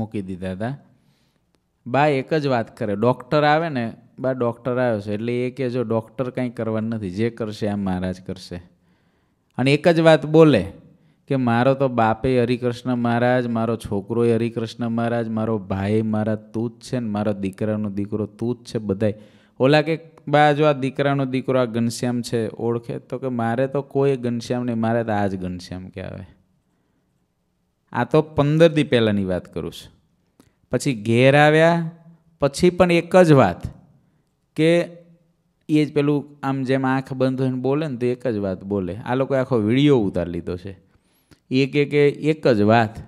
મૂકી દીધા હતા બા એક જ વાત કરે ડૉક્ટર આવે ને બા ડૉક્ટર આવ્યો છે એટલે એ કે જો ડૉક્ટર કંઈ કરવાનું નથી જે કરશે આ મહારાજ કરશે અને એક જ વાત બોલે કે મારો તો બાપે હરિકૃષ્ણ મહારાજ મારો છોકરો હરિકૃષ્ણ મહારાજ મારો ભાઈ મારા તું જ છે ને મારો દીકરાનો દીકરો તું જ છે બધાય ઓલા કે બા જો આ દીકરાનો દીકરો આ ઘનશ્યામ છે ઓળખે તો કે મારે તો કોઈ ઘનશ્યામ નહીં મારે તો આ જ ઘનશ્યામ કહેવાય આ તો પંદર દી પહેલાંની વાત કરું છું પછી ઘેર આવ્યા પછી પણ એક જ વાત કે એ જ પેલું આમ જેમ આંખ બંધ થઈને બોલે ને તો એક જ વાત બોલે આ લોકોએ આખો વિડીયો ઉતાર લીધો છે એ કે કે એક જ વાત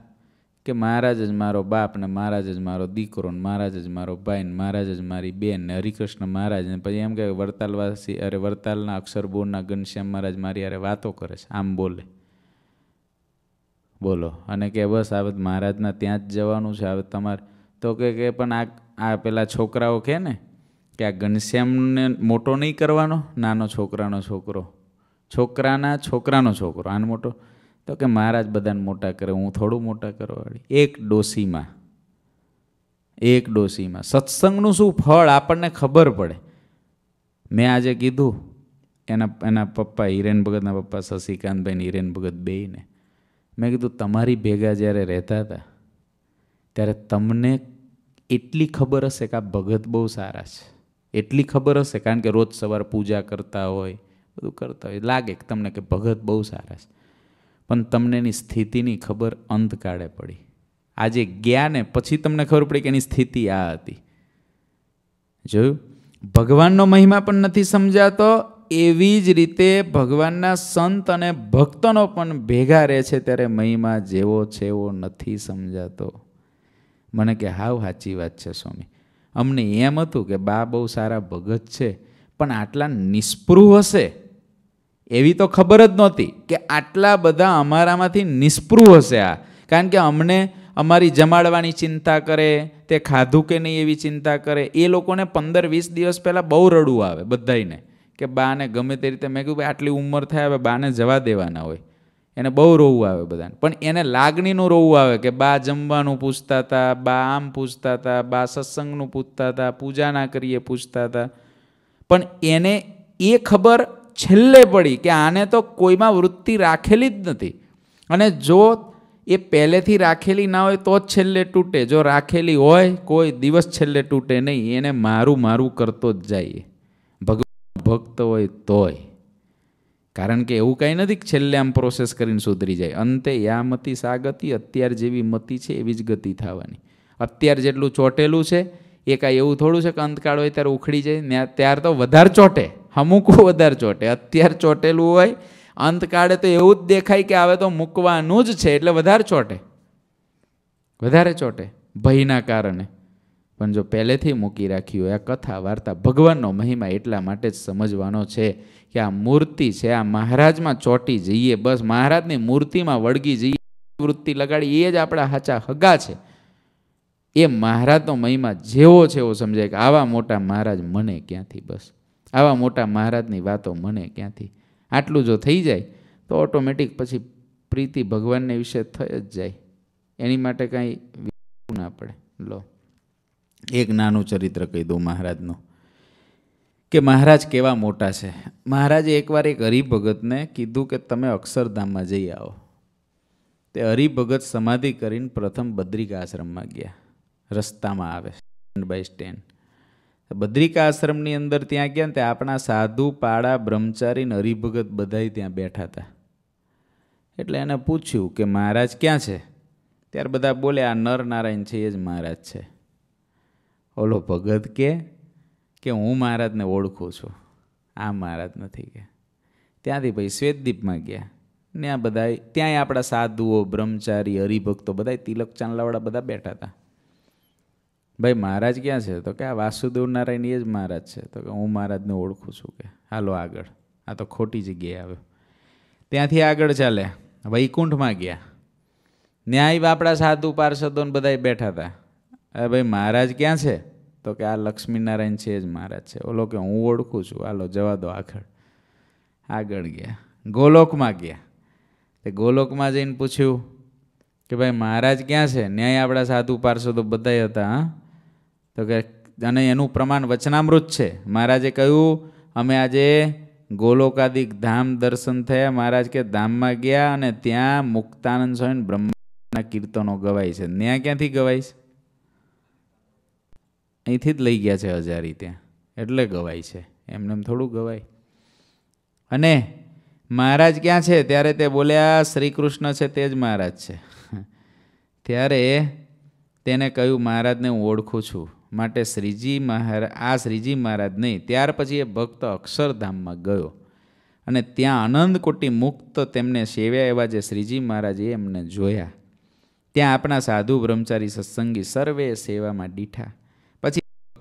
કે મહારાજ જ મારો બાપ ને મહારાજ જ મારો દીકરો ને મહારાજ જ મારો ભાઈ ને મહારાજ જ મારી બેન ને હરિકૃષ્ણ મહારાજ ને પછી એમ કે વડતાલવાસી અરે વડતાલના અક્ષરબોરના ઘનશ્યામ મહારાજ મારી અરે વાતો કરે છે આમ બોલે બોલો અને કે બસ હવે મહારાજના ત્યાં જ જવાનું છે હવે તમારે તો કે પણ આ આ પેલા છોકરાઓ કે ને કે આ ઘનશ્યામને મોટો નહીં કરવાનો નાનો છોકરાનો છોકરો છોકરાના છોકરાનો છોકરો આનો મોટો તો કે મહારાજ બધાને મોટા કરે હું થોડું મોટા કરવાડી એક ડોસીમાં એક ડોસીમાં સત્સંગનું શું ફળ આપણને ખબર પડે મેં આજે કીધું એના એના પપ્પા હિરેન ભગતના પપ્પા શશિકાંતભાઈ હિરેન ભગત બેને મેં કીધું તમારી ભેગા જ્યારે રહેતા હતા ત્યારે તમને એટલી ખબર હશે કે આ ભગત બહુ સારા છે એટલી ખબર હશે કારણ કે રોજ સવાર પૂજા કરતા હોય બધું કરતા હોય લાગે કે તમને કે ભગત બહુ સારા છે પણ તમને એની સ્થિતિની ખબર અંધકાળે પડી આજે ગયા ને પછી તમને ખબર પડી કે એની સ્થિતિ આ હતી જોયું ભગવાનનો મહિમા પણ નથી સમજાતો એવી જ રીતે ભગવાનના સંત અને ભક્તનો પણ ભેગા રહે છે ત્યારે મહિમા જેવો છે એવો નથી સમજાતો મને કે હાવ સાચી વાત છે સ્વામી અમને એમ હતું કે બા બહુ સારા ભગત છે પણ આટલા નિષ્પૃહ હશે એવી તો ખબર જ નહોતી કે આટલા બધા અમારામાંથી નિષ્પૃહ હશે આ કારણ કે અમને અમારી જમાડવાની ચિંતા કરે તે ખાધું કે નહીં એવી ચિંતા કરે એ લોકોને પંદર વીસ દિવસ પહેલાં બહુ રડવું આવે બધાને કે બાને ગમે તે રીતે મેં કહ્યું ભાઈ આટલી ઉંમર થાય હવે બાને જવા દેવાના હોય એને બહુ રોવું આવે બધાને પણ એને લાગણીનું રોવું આવે કે બા જમવાનું પૂછતા હતા બા આમ પૂછતા હતા બા સત્સંગનું પૂછતા હતા પૂજા ના કરીએ પૂછતા હતા પણ એને એ ખબર છેલ્લે પડી કે આને તો કોઈમાં વૃત્તિ રાખેલી જ નથી અને જો એ પહેલેથી રાખેલી ના હોય તો જ છેલ્લે તૂટે જો રાખેલી હોય કોઈ દિવસ છેલ્લે તૂટે નહીં એને મારું મારું કરતો જ જાય ભગવાન ભક્ત હોય તોય કારણ કે એવું કંઈ નથી છેલ્લે આમ પ્રોસેસ કરીને સુધરી જાય અંતે યા મતિ સા ગતિ અત્યાર જેવી મતિ છે એવી જ ગતિ થવાની અત્યાર જેટલું ચોટેલું છે એ કાંઈ એવું થોડું છે કે અંતકાળ હોય ત્યારે ઉખડી જાય ને ત્યાર તો વધારે ચોટે અમુક વધારે ચોટે અત્યાર ચોટેલું હોય અંતકાળે તો એવું જ દેખાય કે હવે તો મૂકવાનું જ છે એટલે વધારે ચોટે વધારે ચોટે ભયના કારણે પણ જો પહેલેથી મૂકી રાખી હોય આ કથા વાર્તા ભગવાનનો મહિમા એટલા માટે જ સમજવાનો છે કે આ મૂર્તિ છે આ મહારાજમાં ચોંટી જઈએ બસ મહારાજની મૂર્તિમાં વળગી જઈએ વૃત્તિ લગાડી એ જ આપણા સાચા હગા છે એ મહારાજનો મહિમા જેવો છે એવો સમજાય કે આવા મોટા મહારાજ મને ક્યાંથી બસ આવા મોટા મહારાજની વાતો મને ક્યાંથી આટલું જો થઈ જાય તો ઓટોમેટિક પછી પ્રીતિ ભગવાનને વિશે થઈ જ જાય એની માટે કાંઈ ના પડે લો એક નાનું ચરિત્ર કહી દઉં મહારાજનું કે મહારાજ કેવા મોટા છે મહારાજે એકવાર એક હરિભગતને કીધું કે તમે અક્ષરધામમાં જઈ આવો તે હરિભગત સમાધિ કરીને પ્રથમ બદ્રિકા આશ્રમમાં ગયા રસ્તામાં આવે સ્ટેન્ડ બાય સ્ટેન્ડ બદ્રિકા આશ્રમની અંદર ત્યાં ગયા ને તે આપણા સાધુ પાડા બ્રહ્મચારી ને હરિભગત બધાય ત્યાં બેઠા હતા એટલે એને પૂછ્યું કે મહારાજ ક્યાં છે ત્યારે બધા બોલે આ નર નારાયણ છે એ જ મહારાજ છે ઓલો ભગત કે કે હું મહારાજને ઓળખું છું આ મહારાજ નથી કે ત્યાંથી પછી શ્વેતદીપમાં ગયા ને આ બધા ત્યાંય આપણા સાધુઓ બ્રહ્મચારી હરિભક્તો બધા તિલક ચાંદલાવાળા બધા બેઠા હતા ભાઈ મહારાજ ક્યાં છે તો કે આ વાસુદેવ નારાયણ એ જ મહારાજ છે તો કે હું મહારાજને ઓળખું છું કે હાલો આગળ આ તો ખોટી જગ્યાએ આવ્યો ત્યાંથી આગળ ચાલે વૈકુંઠમાં ગયા ન્યાય આપણા સાધુ પાર્ષદોને બધા બેઠા હતા અરે ભાઈ મહારાજ ક્યાં છે તો કે આ લક્ષ્મીનારાયણ છે જ મહારાજ છે ઓલો કે હું ઓળખું છું હાલો જવા દો આગળ આગળ ગયા ગોલોકમાં ગયા તે ગોલોકમાં જઈને પૂછ્યું કે ભાઈ મહારાજ ક્યાં છે ન્યાય આપણા સાધુ પાર્ષદો બધા હતા હા તો કે અને એનું પ્રમાણ વચનામૃત છે મહારાજે કહ્યું અમે આજે ગોલોકાદિક ધામ દર્શન થયા મહારાજ કે ધામમાં ગયા અને ત્યાં મુક્તાનંદ સ્વામી બ્રહ્માના કીર્તનો ગવાય છે ત્યાં ક્યાંથી ગવાય છે અહીંથી જ લઈ ગયા છે હજારી ત્યાં એટલે ગવાય છે એમને થોડું ગવાય અને મહારાજ ક્યાં છે ત્યારે તે બોલ્યા શ્રી કૃષ્ણ છે તે જ મહારાજ છે ત્યારે તેને કહ્યું મહારાજને હું ઓળખું છું માટે શ્રીજી મહારાજ આ શ્રીજી મહારાજ નહીં ત્યાર પછી એ ભક્ત અક્ષરધામમાં ગયો અને ત્યાં આનંદકોટી મુક્ત તેમને સેવ્યા એવા જે શ્રીજી મહારાજે એમને જોયા ત્યાં આપણા સાધુ બ્રહ્મચારી સત્સંગી સર્વે સેવામાં દીઠા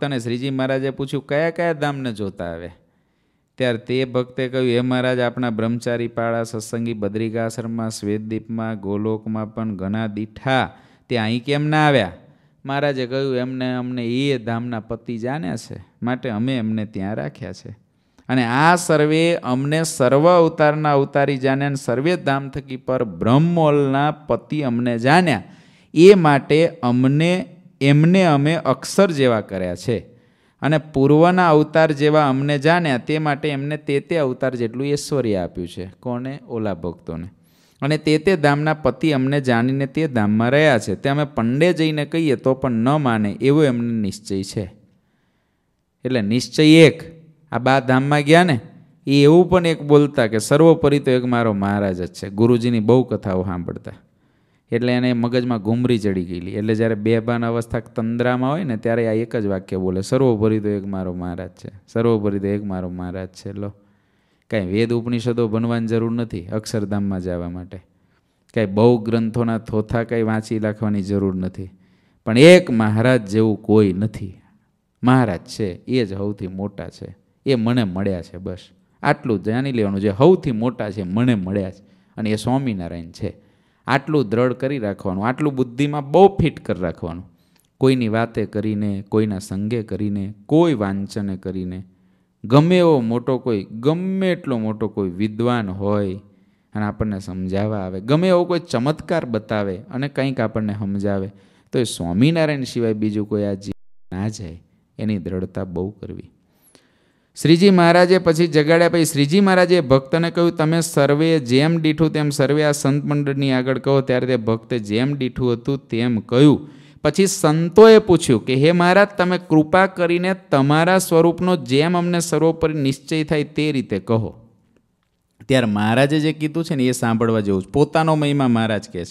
ભક્તને શ્રીજી મહારાજે પૂછ્યું કયા કયા ધામને જોતા આવે ત્યારે તે ભક્તે કહ્યું હે મહારાજ આપણા બ્રહ્મચારી પાળા સત્સંગી બદ્રિકાશ્રમમાં શ્વેતદીપમાં ગોલોકમાં પણ ઘણા દીઠા તે અહીં કેમ ના આવ્યા મહારાજે કહ્યું એમને અમને એ ધામના પતિ જાણ્યા છે માટે અમે એમને ત્યાં રાખ્યા છે અને આ સર્વે અમને સર્વ અવતારના અવતારી જાણ્યા અને સર્વે ધામ થકી પર બ્રહ્મોલના પતિ અમને જાણ્યા એ માટે અમને એમને અમે અક્ષર જેવા કર્યા છે અને પૂર્વના અવતાર જેવા અમને જાણ્યા તે માટે એમને તે તે અવતાર જેટલું ઐશ્વર્ય આપ્યું છે કોને ઓલા ભક્તોને અને તે તે ધામના પતિ અમને જાણીને તે ધામમાં રહ્યા છે તે અમે પંડે જઈને કહીએ તો પણ ન માને એવો એમને નિશ્ચય છે એટલે નિશ્ચય એક આ બા ધામમાં ગયા ને એ એવું પણ એક બોલતા કે સર્વોપરી તો એક મારો મહારાજ જ છે ગુરુજીની બહુ કથાઓ સાંભળતા એટલે એને મગજમાં ઘૂમરી ચડી ગયેલી એટલે જ્યારે બેભાન અવસ્થા તંદ્રામાં હોય ને ત્યારે આ એક જ વાક્ય બોલે સર્વોભરી તો એક મારો મહારાજ છે સર્વોભરી તો એક મારો મહારાજ છે લો કાંઈ વેદ ઉપનિષદો ભણવાની જરૂર નથી અક્ષરધામમાં જવા માટે કાંઈ બહુ ગ્રંથોના થોથા કંઈ વાંચી રાખવાની જરૂર નથી પણ એક મહારાજ જેવું કોઈ નથી મહારાજ છે એ જ સૌથી મોટા છે એ મને મળ્યા છે બસ આટલું જાણી લેવાનું જે સૌથી મોટા છે મને મળ્યા છે અને એ સ્વામિનારાયણ છે આટલું દ્રઢ કરી રાખવાનું આટલું બુદ્ધિમાં બહુ ફિટ કરી રાખવાનું કોઈની વાતે કરીને કોઈના સંગે કરીને કોઈ વાંચને કરીને ગમે એવો મોટો કોઈ ગમે એટલો મોટો કોઈ વિદ્વાન હોય અને આપણને સમજાવવા આવે ગમે એવો કોઈ ચમત્કાર બતાવે અને કંઈક આપણને સમજાવે તો એ સ્વામિનારાયણ સિવાય બીજું કોઈ આજી ના જાય એની દ્રઢતા બહુ કરવી શ્રીજી મહારાજે પછી જગાડ્યા પછી શ્રીજી મહારાજે ભક્તને કહ્યું તમે સર્વે જેમ દીઠું તેમ સર્વે આ સંત મંડળની આગળ કહો ત્યારે તે ભક્તે જેમ દીઠું હતું તેમ કહ્યું પછી સંતોએ પૂછ્યું કે હે મહારાજ તમે કૃપા કરીને તમારા સ્વરૂપનો જેમ અમને સર્વોપરી નિશ્ચય થાય તે રીતે કહો ત્યારે મહારાજે જે કીધું છે ને એ સાંભળવા જેવું છે પોતાનો મહિમા મહારાજ કહે છે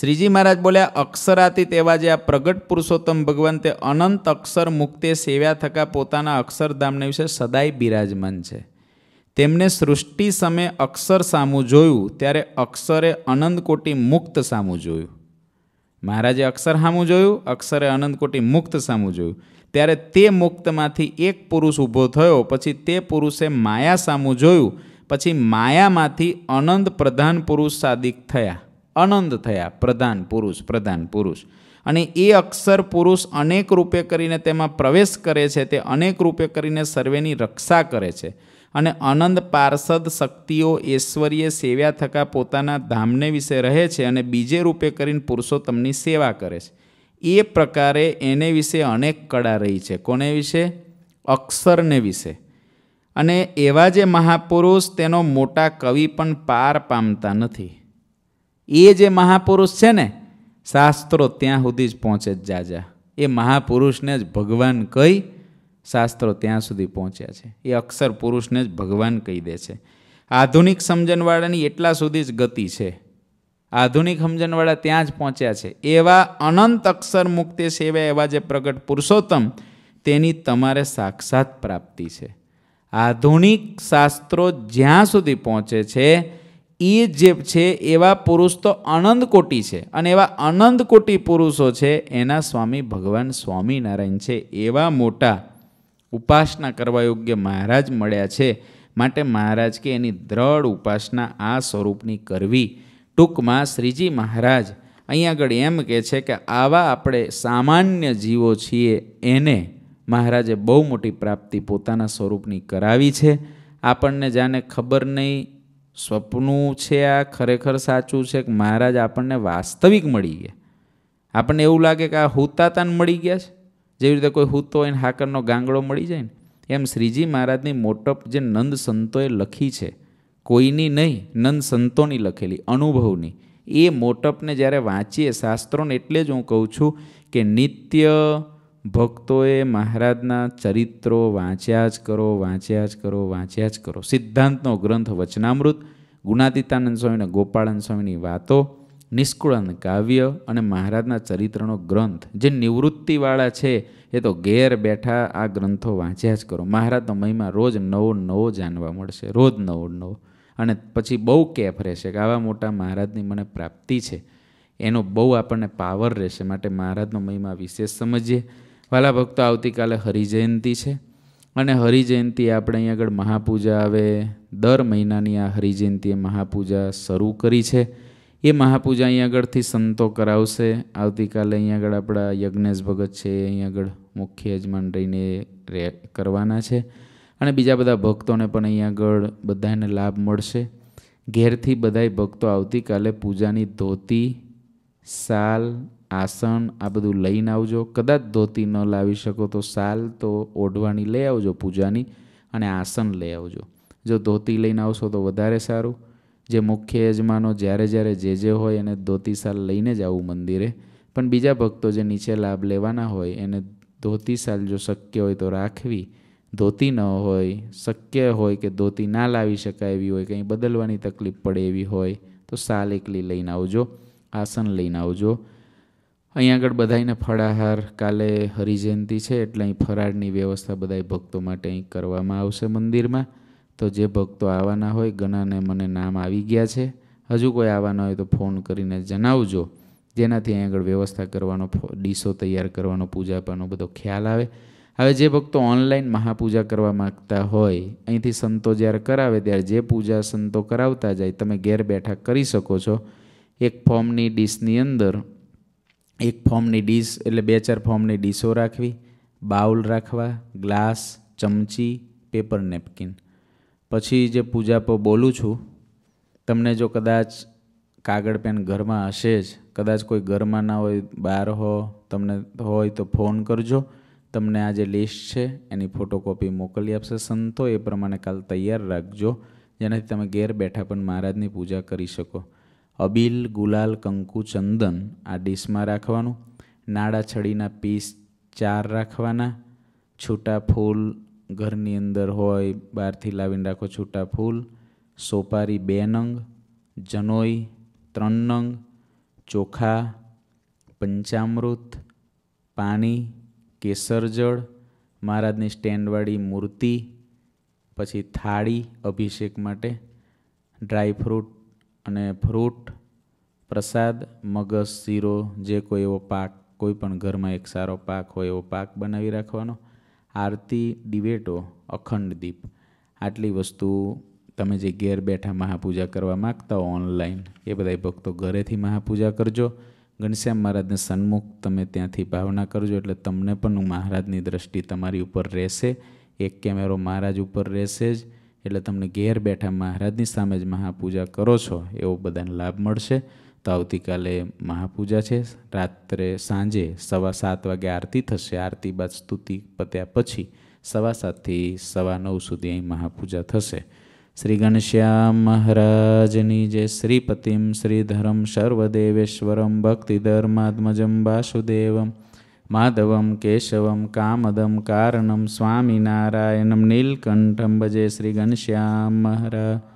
શ્રીજી મહારાજ બોલ્યા અક્ષરાતીત તેવા જે આ પ્રગટ પુરુષોત્તમ ભગવંતે અનંત અક્ષર મુક્તે સેવ્યા થકા પોતાના અક્ષરધામને વિશે સદાય બિરાજમાન છે તેમને સૃષ્ટિ સમયે અક્ષર સામું જોયું ત્યારે અક્ષરે અનંતકોટી મુક્ત સામું જોયું મહારાજે અક્ષર સામું જોયું અક્ષરે અનંતકોટી મુક્ત સામું જોયું ત્યારે તે મુક્તમાંથી એક પુરુષ ઊભો થયો પછી તે પુરુષે માયા સામું જોયું પછી માયામાંથી અનંત પ્રધાન પુરુષ સાદિક થયા અનંત થયા પ્રધાન પુરુષ પ્રધાન પુરુષ અને એ અક્ષર પુરુષ અનેક રૂપે કરીને તેમાં પ્રવેશ કરે છે તે અનેક રૂપે કરીને સર્વેની રક્ષા કરે છે અને અનંત પાર્ષદ શક્તિઓ ઐશ્વર્ય સેવા થકા પોતાના ધામને વિશે રહે છે અને બીજે રૂપે કરીને પુરુષોત્તમની સેવા કરે છે એ પ્રકારે એને વિશે અનેક કળા રહી છે કોને વિશે અક્ષરને વિશે અને એવા જે મહાપુરુષ તેનો મોટા કવિ પણ પાર પામતા નથી એ જે મહાપુરુષ છે ને શાસ્ત્રો ત્યાં સુધી જ પહોંચે જ જાજા એ મહાપુરુષને જ ભગવાન કહી શાસ્ત્રો ત્યાં સુધી પહોંચ્યા છે એ અક્ષર પુરુષને જ ભગવાન કહી દે છે આધુનિક સમજણવાળાની એટલા સુધી જ ગતિ છે આધુનિક સમજણવાળા ત્યાં જ પહોંચ્યા છે એવા અનંત અક્ષર મુક્તિ સેવા એવા જે પ્રગટ પુરુષોત્તમ તેની તમારે સાક્ષાત પ્રાપ્તિ છે આધુનિક શાસ્ત્રો જ્યાં સુધી પહોંચે છે એ જે છે એવા પુરુષ તો અનંત કોટી છે અને એવા અનંત કોટી પુરુષો છે એના સ્વામી ભગવાન સ્વામિનારાયણ છે એવા મોટા ઉપાસના કરવા યોગ્ય મહારાજ મળ્યા છે માટે મહારાજ કે એની દ્રઢ ઉપાસના આ સ્વરૂપની કરવી ટૂંકમાં શ્રીજી મહારાજ અહીં આગળ એમ કહે છે કે આવા આપણે સામાન્ય જીવો છીએ એને મહારાજે બહુ મોટી પ્રાપ્તિ પોતાના સ્વરૂપની કરાવી છે આપણને જાણે ખબર નહીં સપનું છે આ ખરેખર સાચું છે કે મહારાજ આપણને વાસ્તવિક મળી ગયા આપણને એવું લાગે કે આ હુતાતાન મળી ગયા છે જેવી રીતે કોઈ હુતો હોય ને હાકરનો ગાંગડો મળી જાય ને એમ શ્રીજી મહારાજની મોટપ જે નંદ સંતોએ લખી છે કોઈની નહીં નંદ સંતોની લખેલી અનુભવની એ મોટપને જ્યારે વાંચીએ શાસ્ત્રોને એટલે જ હું કહું છું કે નિત્ય ભક્તોએ મહારાજના ચરિત્રો વાંચ્યા જ કરો વાંચ્યા જ કરો વાંચ્યા જ કરો સિદ્ધાંતનો ગ્રંથ વચનામૃત ગુણાતીતાનંદ સ્વામીના ગોપાળન સ્વામીની વાતો નિષ્કુળન કાવ્ય અને મહારાજના ચરિત્રનો ગ્રંથ જે નિવૃત્તિવાળા છે એ તો ઘેર બેઠા આ ગ્રંથો વાંચ્યા જ કરો મહારાજનો મહિમા રોજ નવો નવો જાણવા મળશે રોજ નવો નવો અને પછી બહુ કેફ રહેશે કે આવા મોટા મહારાજની મને પ્રાપ્તિ છે એનો બહુ આપણને પાવર રહેશે માટે મહારાજનો મહિમા વિશેષ સમજીએ વાલા ભક્તો આવતીકાલે હરિજયંતિ છે અને હરિજયંતિ આપણે અહીં આગળ મહાપૂજા આવે દર મહિનાની આ હરિજયંતિએ મહાપૂજા શરૂ કરી છે એ મહાપૂજા અહીં આગળથી સંતો કરાવશે આવતીકાલે અહીં આગળ આપણા યજ્ઞેશ ભગત છે અહીં આગળ મુખ્ય યજમાન રહીને કરવાના છે અને બીજા બધા ભક્તોને પણ અહીં આગળ બધાને લાભ મળશે ઘેરથી બધાય ભક્તો આવતીકાલે પૂજાની ધોતી શાલ આસન આ બધું લઈને આવજો કદાચ ધોતી ન લાવી શકો તો સાલ તો ઓઢવાની લઈ આવજો પૂજાની અને આસન લઈ આવજો જો ધોતી લઈને આવશો તો વધારે સારું જે મુખ્ય યજમાનો જ્યારે જ્યારે જે જે હોય એને ધોતી સાલ લઈને જ આવું મંદિરે પણ બીજા ભક્તો જે નીચે લાભ લેવાના હોય એને ધોતી સાલ જો શક્ય હોય તો રાખવી ધોતી ન હોય શક્ય હોય કે ધોતી ના લાવી શકાય એવી હોય કંઈ બદલવાની તકલીફ પડે એવી હોય તો સાલ એકલી લઈને આવજો આસન લઈને આવજો અહીં આગળ બધાને ફળાહાર કાલે હરિજયંતિ છે એટલે અહીં ફરાળની વ્યવસ્થા બધાય ભક્તો માટે અહીં કરવામાં આવશે મંદિરમાં તો જે ભક્તો આવવાના હોય ગણાને મને નામ આવી ગયા છે હજુ કોઈ આવવાના હોય તો ફોન કરીને જણાવજો જેનાથી અહીં આગળ વ્યવસ્થા કરવાનો ડીશો તૈયાર કરવાનો પૂજા પાનો બધો ખ્યાલ આવે હવે જે ભક્તો ઓનલાઈન મહાપૂજા કરવા માગતા હોય અહીંથી સંતો જ્યારે કરાવે ત્યારે જે પૂજા સંતો કરાવતા જાય તમે ઘેર બેઠા કરી શકો છો એક ફોર્મની ડીશની અંદર એક ફોર્મની ડીશ એટલે બે ચાર ફોર્મની ડીશો રાખવી બાઉલ રાખવા ગ્લાસ ચમચી પેપર નેપકિન પછી જે પૂજા પર બોલું છું તમને જો કદાચ કાગળ પેન ઘરમાં હશે જ કદાચ કોઈ ઘરમાં ના હોય બહાર હો તમને હોય તો ફોન કરજો તમને આ જે લિસ્ટ છે એની ફોટોકોપી મોકલી આપશે સંતો એ પ્રમાણે કાલ તૈયાર રાખજો જેનાથી તમે ઘેર બેઠા પણ મહારાજની પૂજા કરી શકો અબીલ ગુલાલ કંકુ ચંદન આ ડીશમાં રાખવાનું નાડા છડીના પીસ ચાર રાખવાના છૂટા ફૂલ ઘરની અંદર હોય બહારથી લાવીને રાખો છૂટા ફૂલ સોપારી બે નંગ જનોઈ ત્રણ નંગ ચોખા પંચામૃત પાણી કેસર જળ મહારાજની સ્ટેન્ડવાળી મૂર્તિ પછી થાળી અભિષેક માટે ડ્રાયફ્રૂટ અને ફ્રૂટ પ્રસાદ મગસ શીરો જે કોઈ એવો પાક કોઈ પણ ઘરમાં એક સારો પાક હોય એવો પાક બનાવી રાખવાનો આરતી દિવેટો અખંડ દીપ આટલી વસ્તુ તમે જે ઘેર બેઠા મહાપૂજા કરવા માગતા હો ઓનલાઈન એ બધા ભક્તો ઘરેથી મહાપૂજા કરજો ઘનશ્યામ મહારાજને સન્મુખ તમે ત્યાંથી ભાવના કરજો એટલે તમને પણ મહારાજની દ્રષ્ટિ તમારી ઉપર રહેશે એક કેમેરો મહારાજ ઉપર રહેશે જ એટલે તમને ઘેર બેઠા મહારાજની સામે જ મહાપૂજા કરો છો એવો બધાને લાભ મળશે તો આવતીકાલે મહાપૂજા છે રાત્રે સાંજે સવા સાત વાગે આરતી થશે આરતી બાદ સ્તુતિ પત્યા પછી સવા સાતથી સવા નવ સુધી અહીં મહાપૂજા થશે શ્રી ગણશ્યામ મહારાજની જે શ્રીપતિમ શ્રીધરમ સર્વદેવેશ્વરમ ભક્તિધર્માત્મજમ વાસુદેવમ माधवं केशवं कामदं कारणं स्वामिनारायणं नीलकण्ठं भजे श्रीगणश्यां महाराज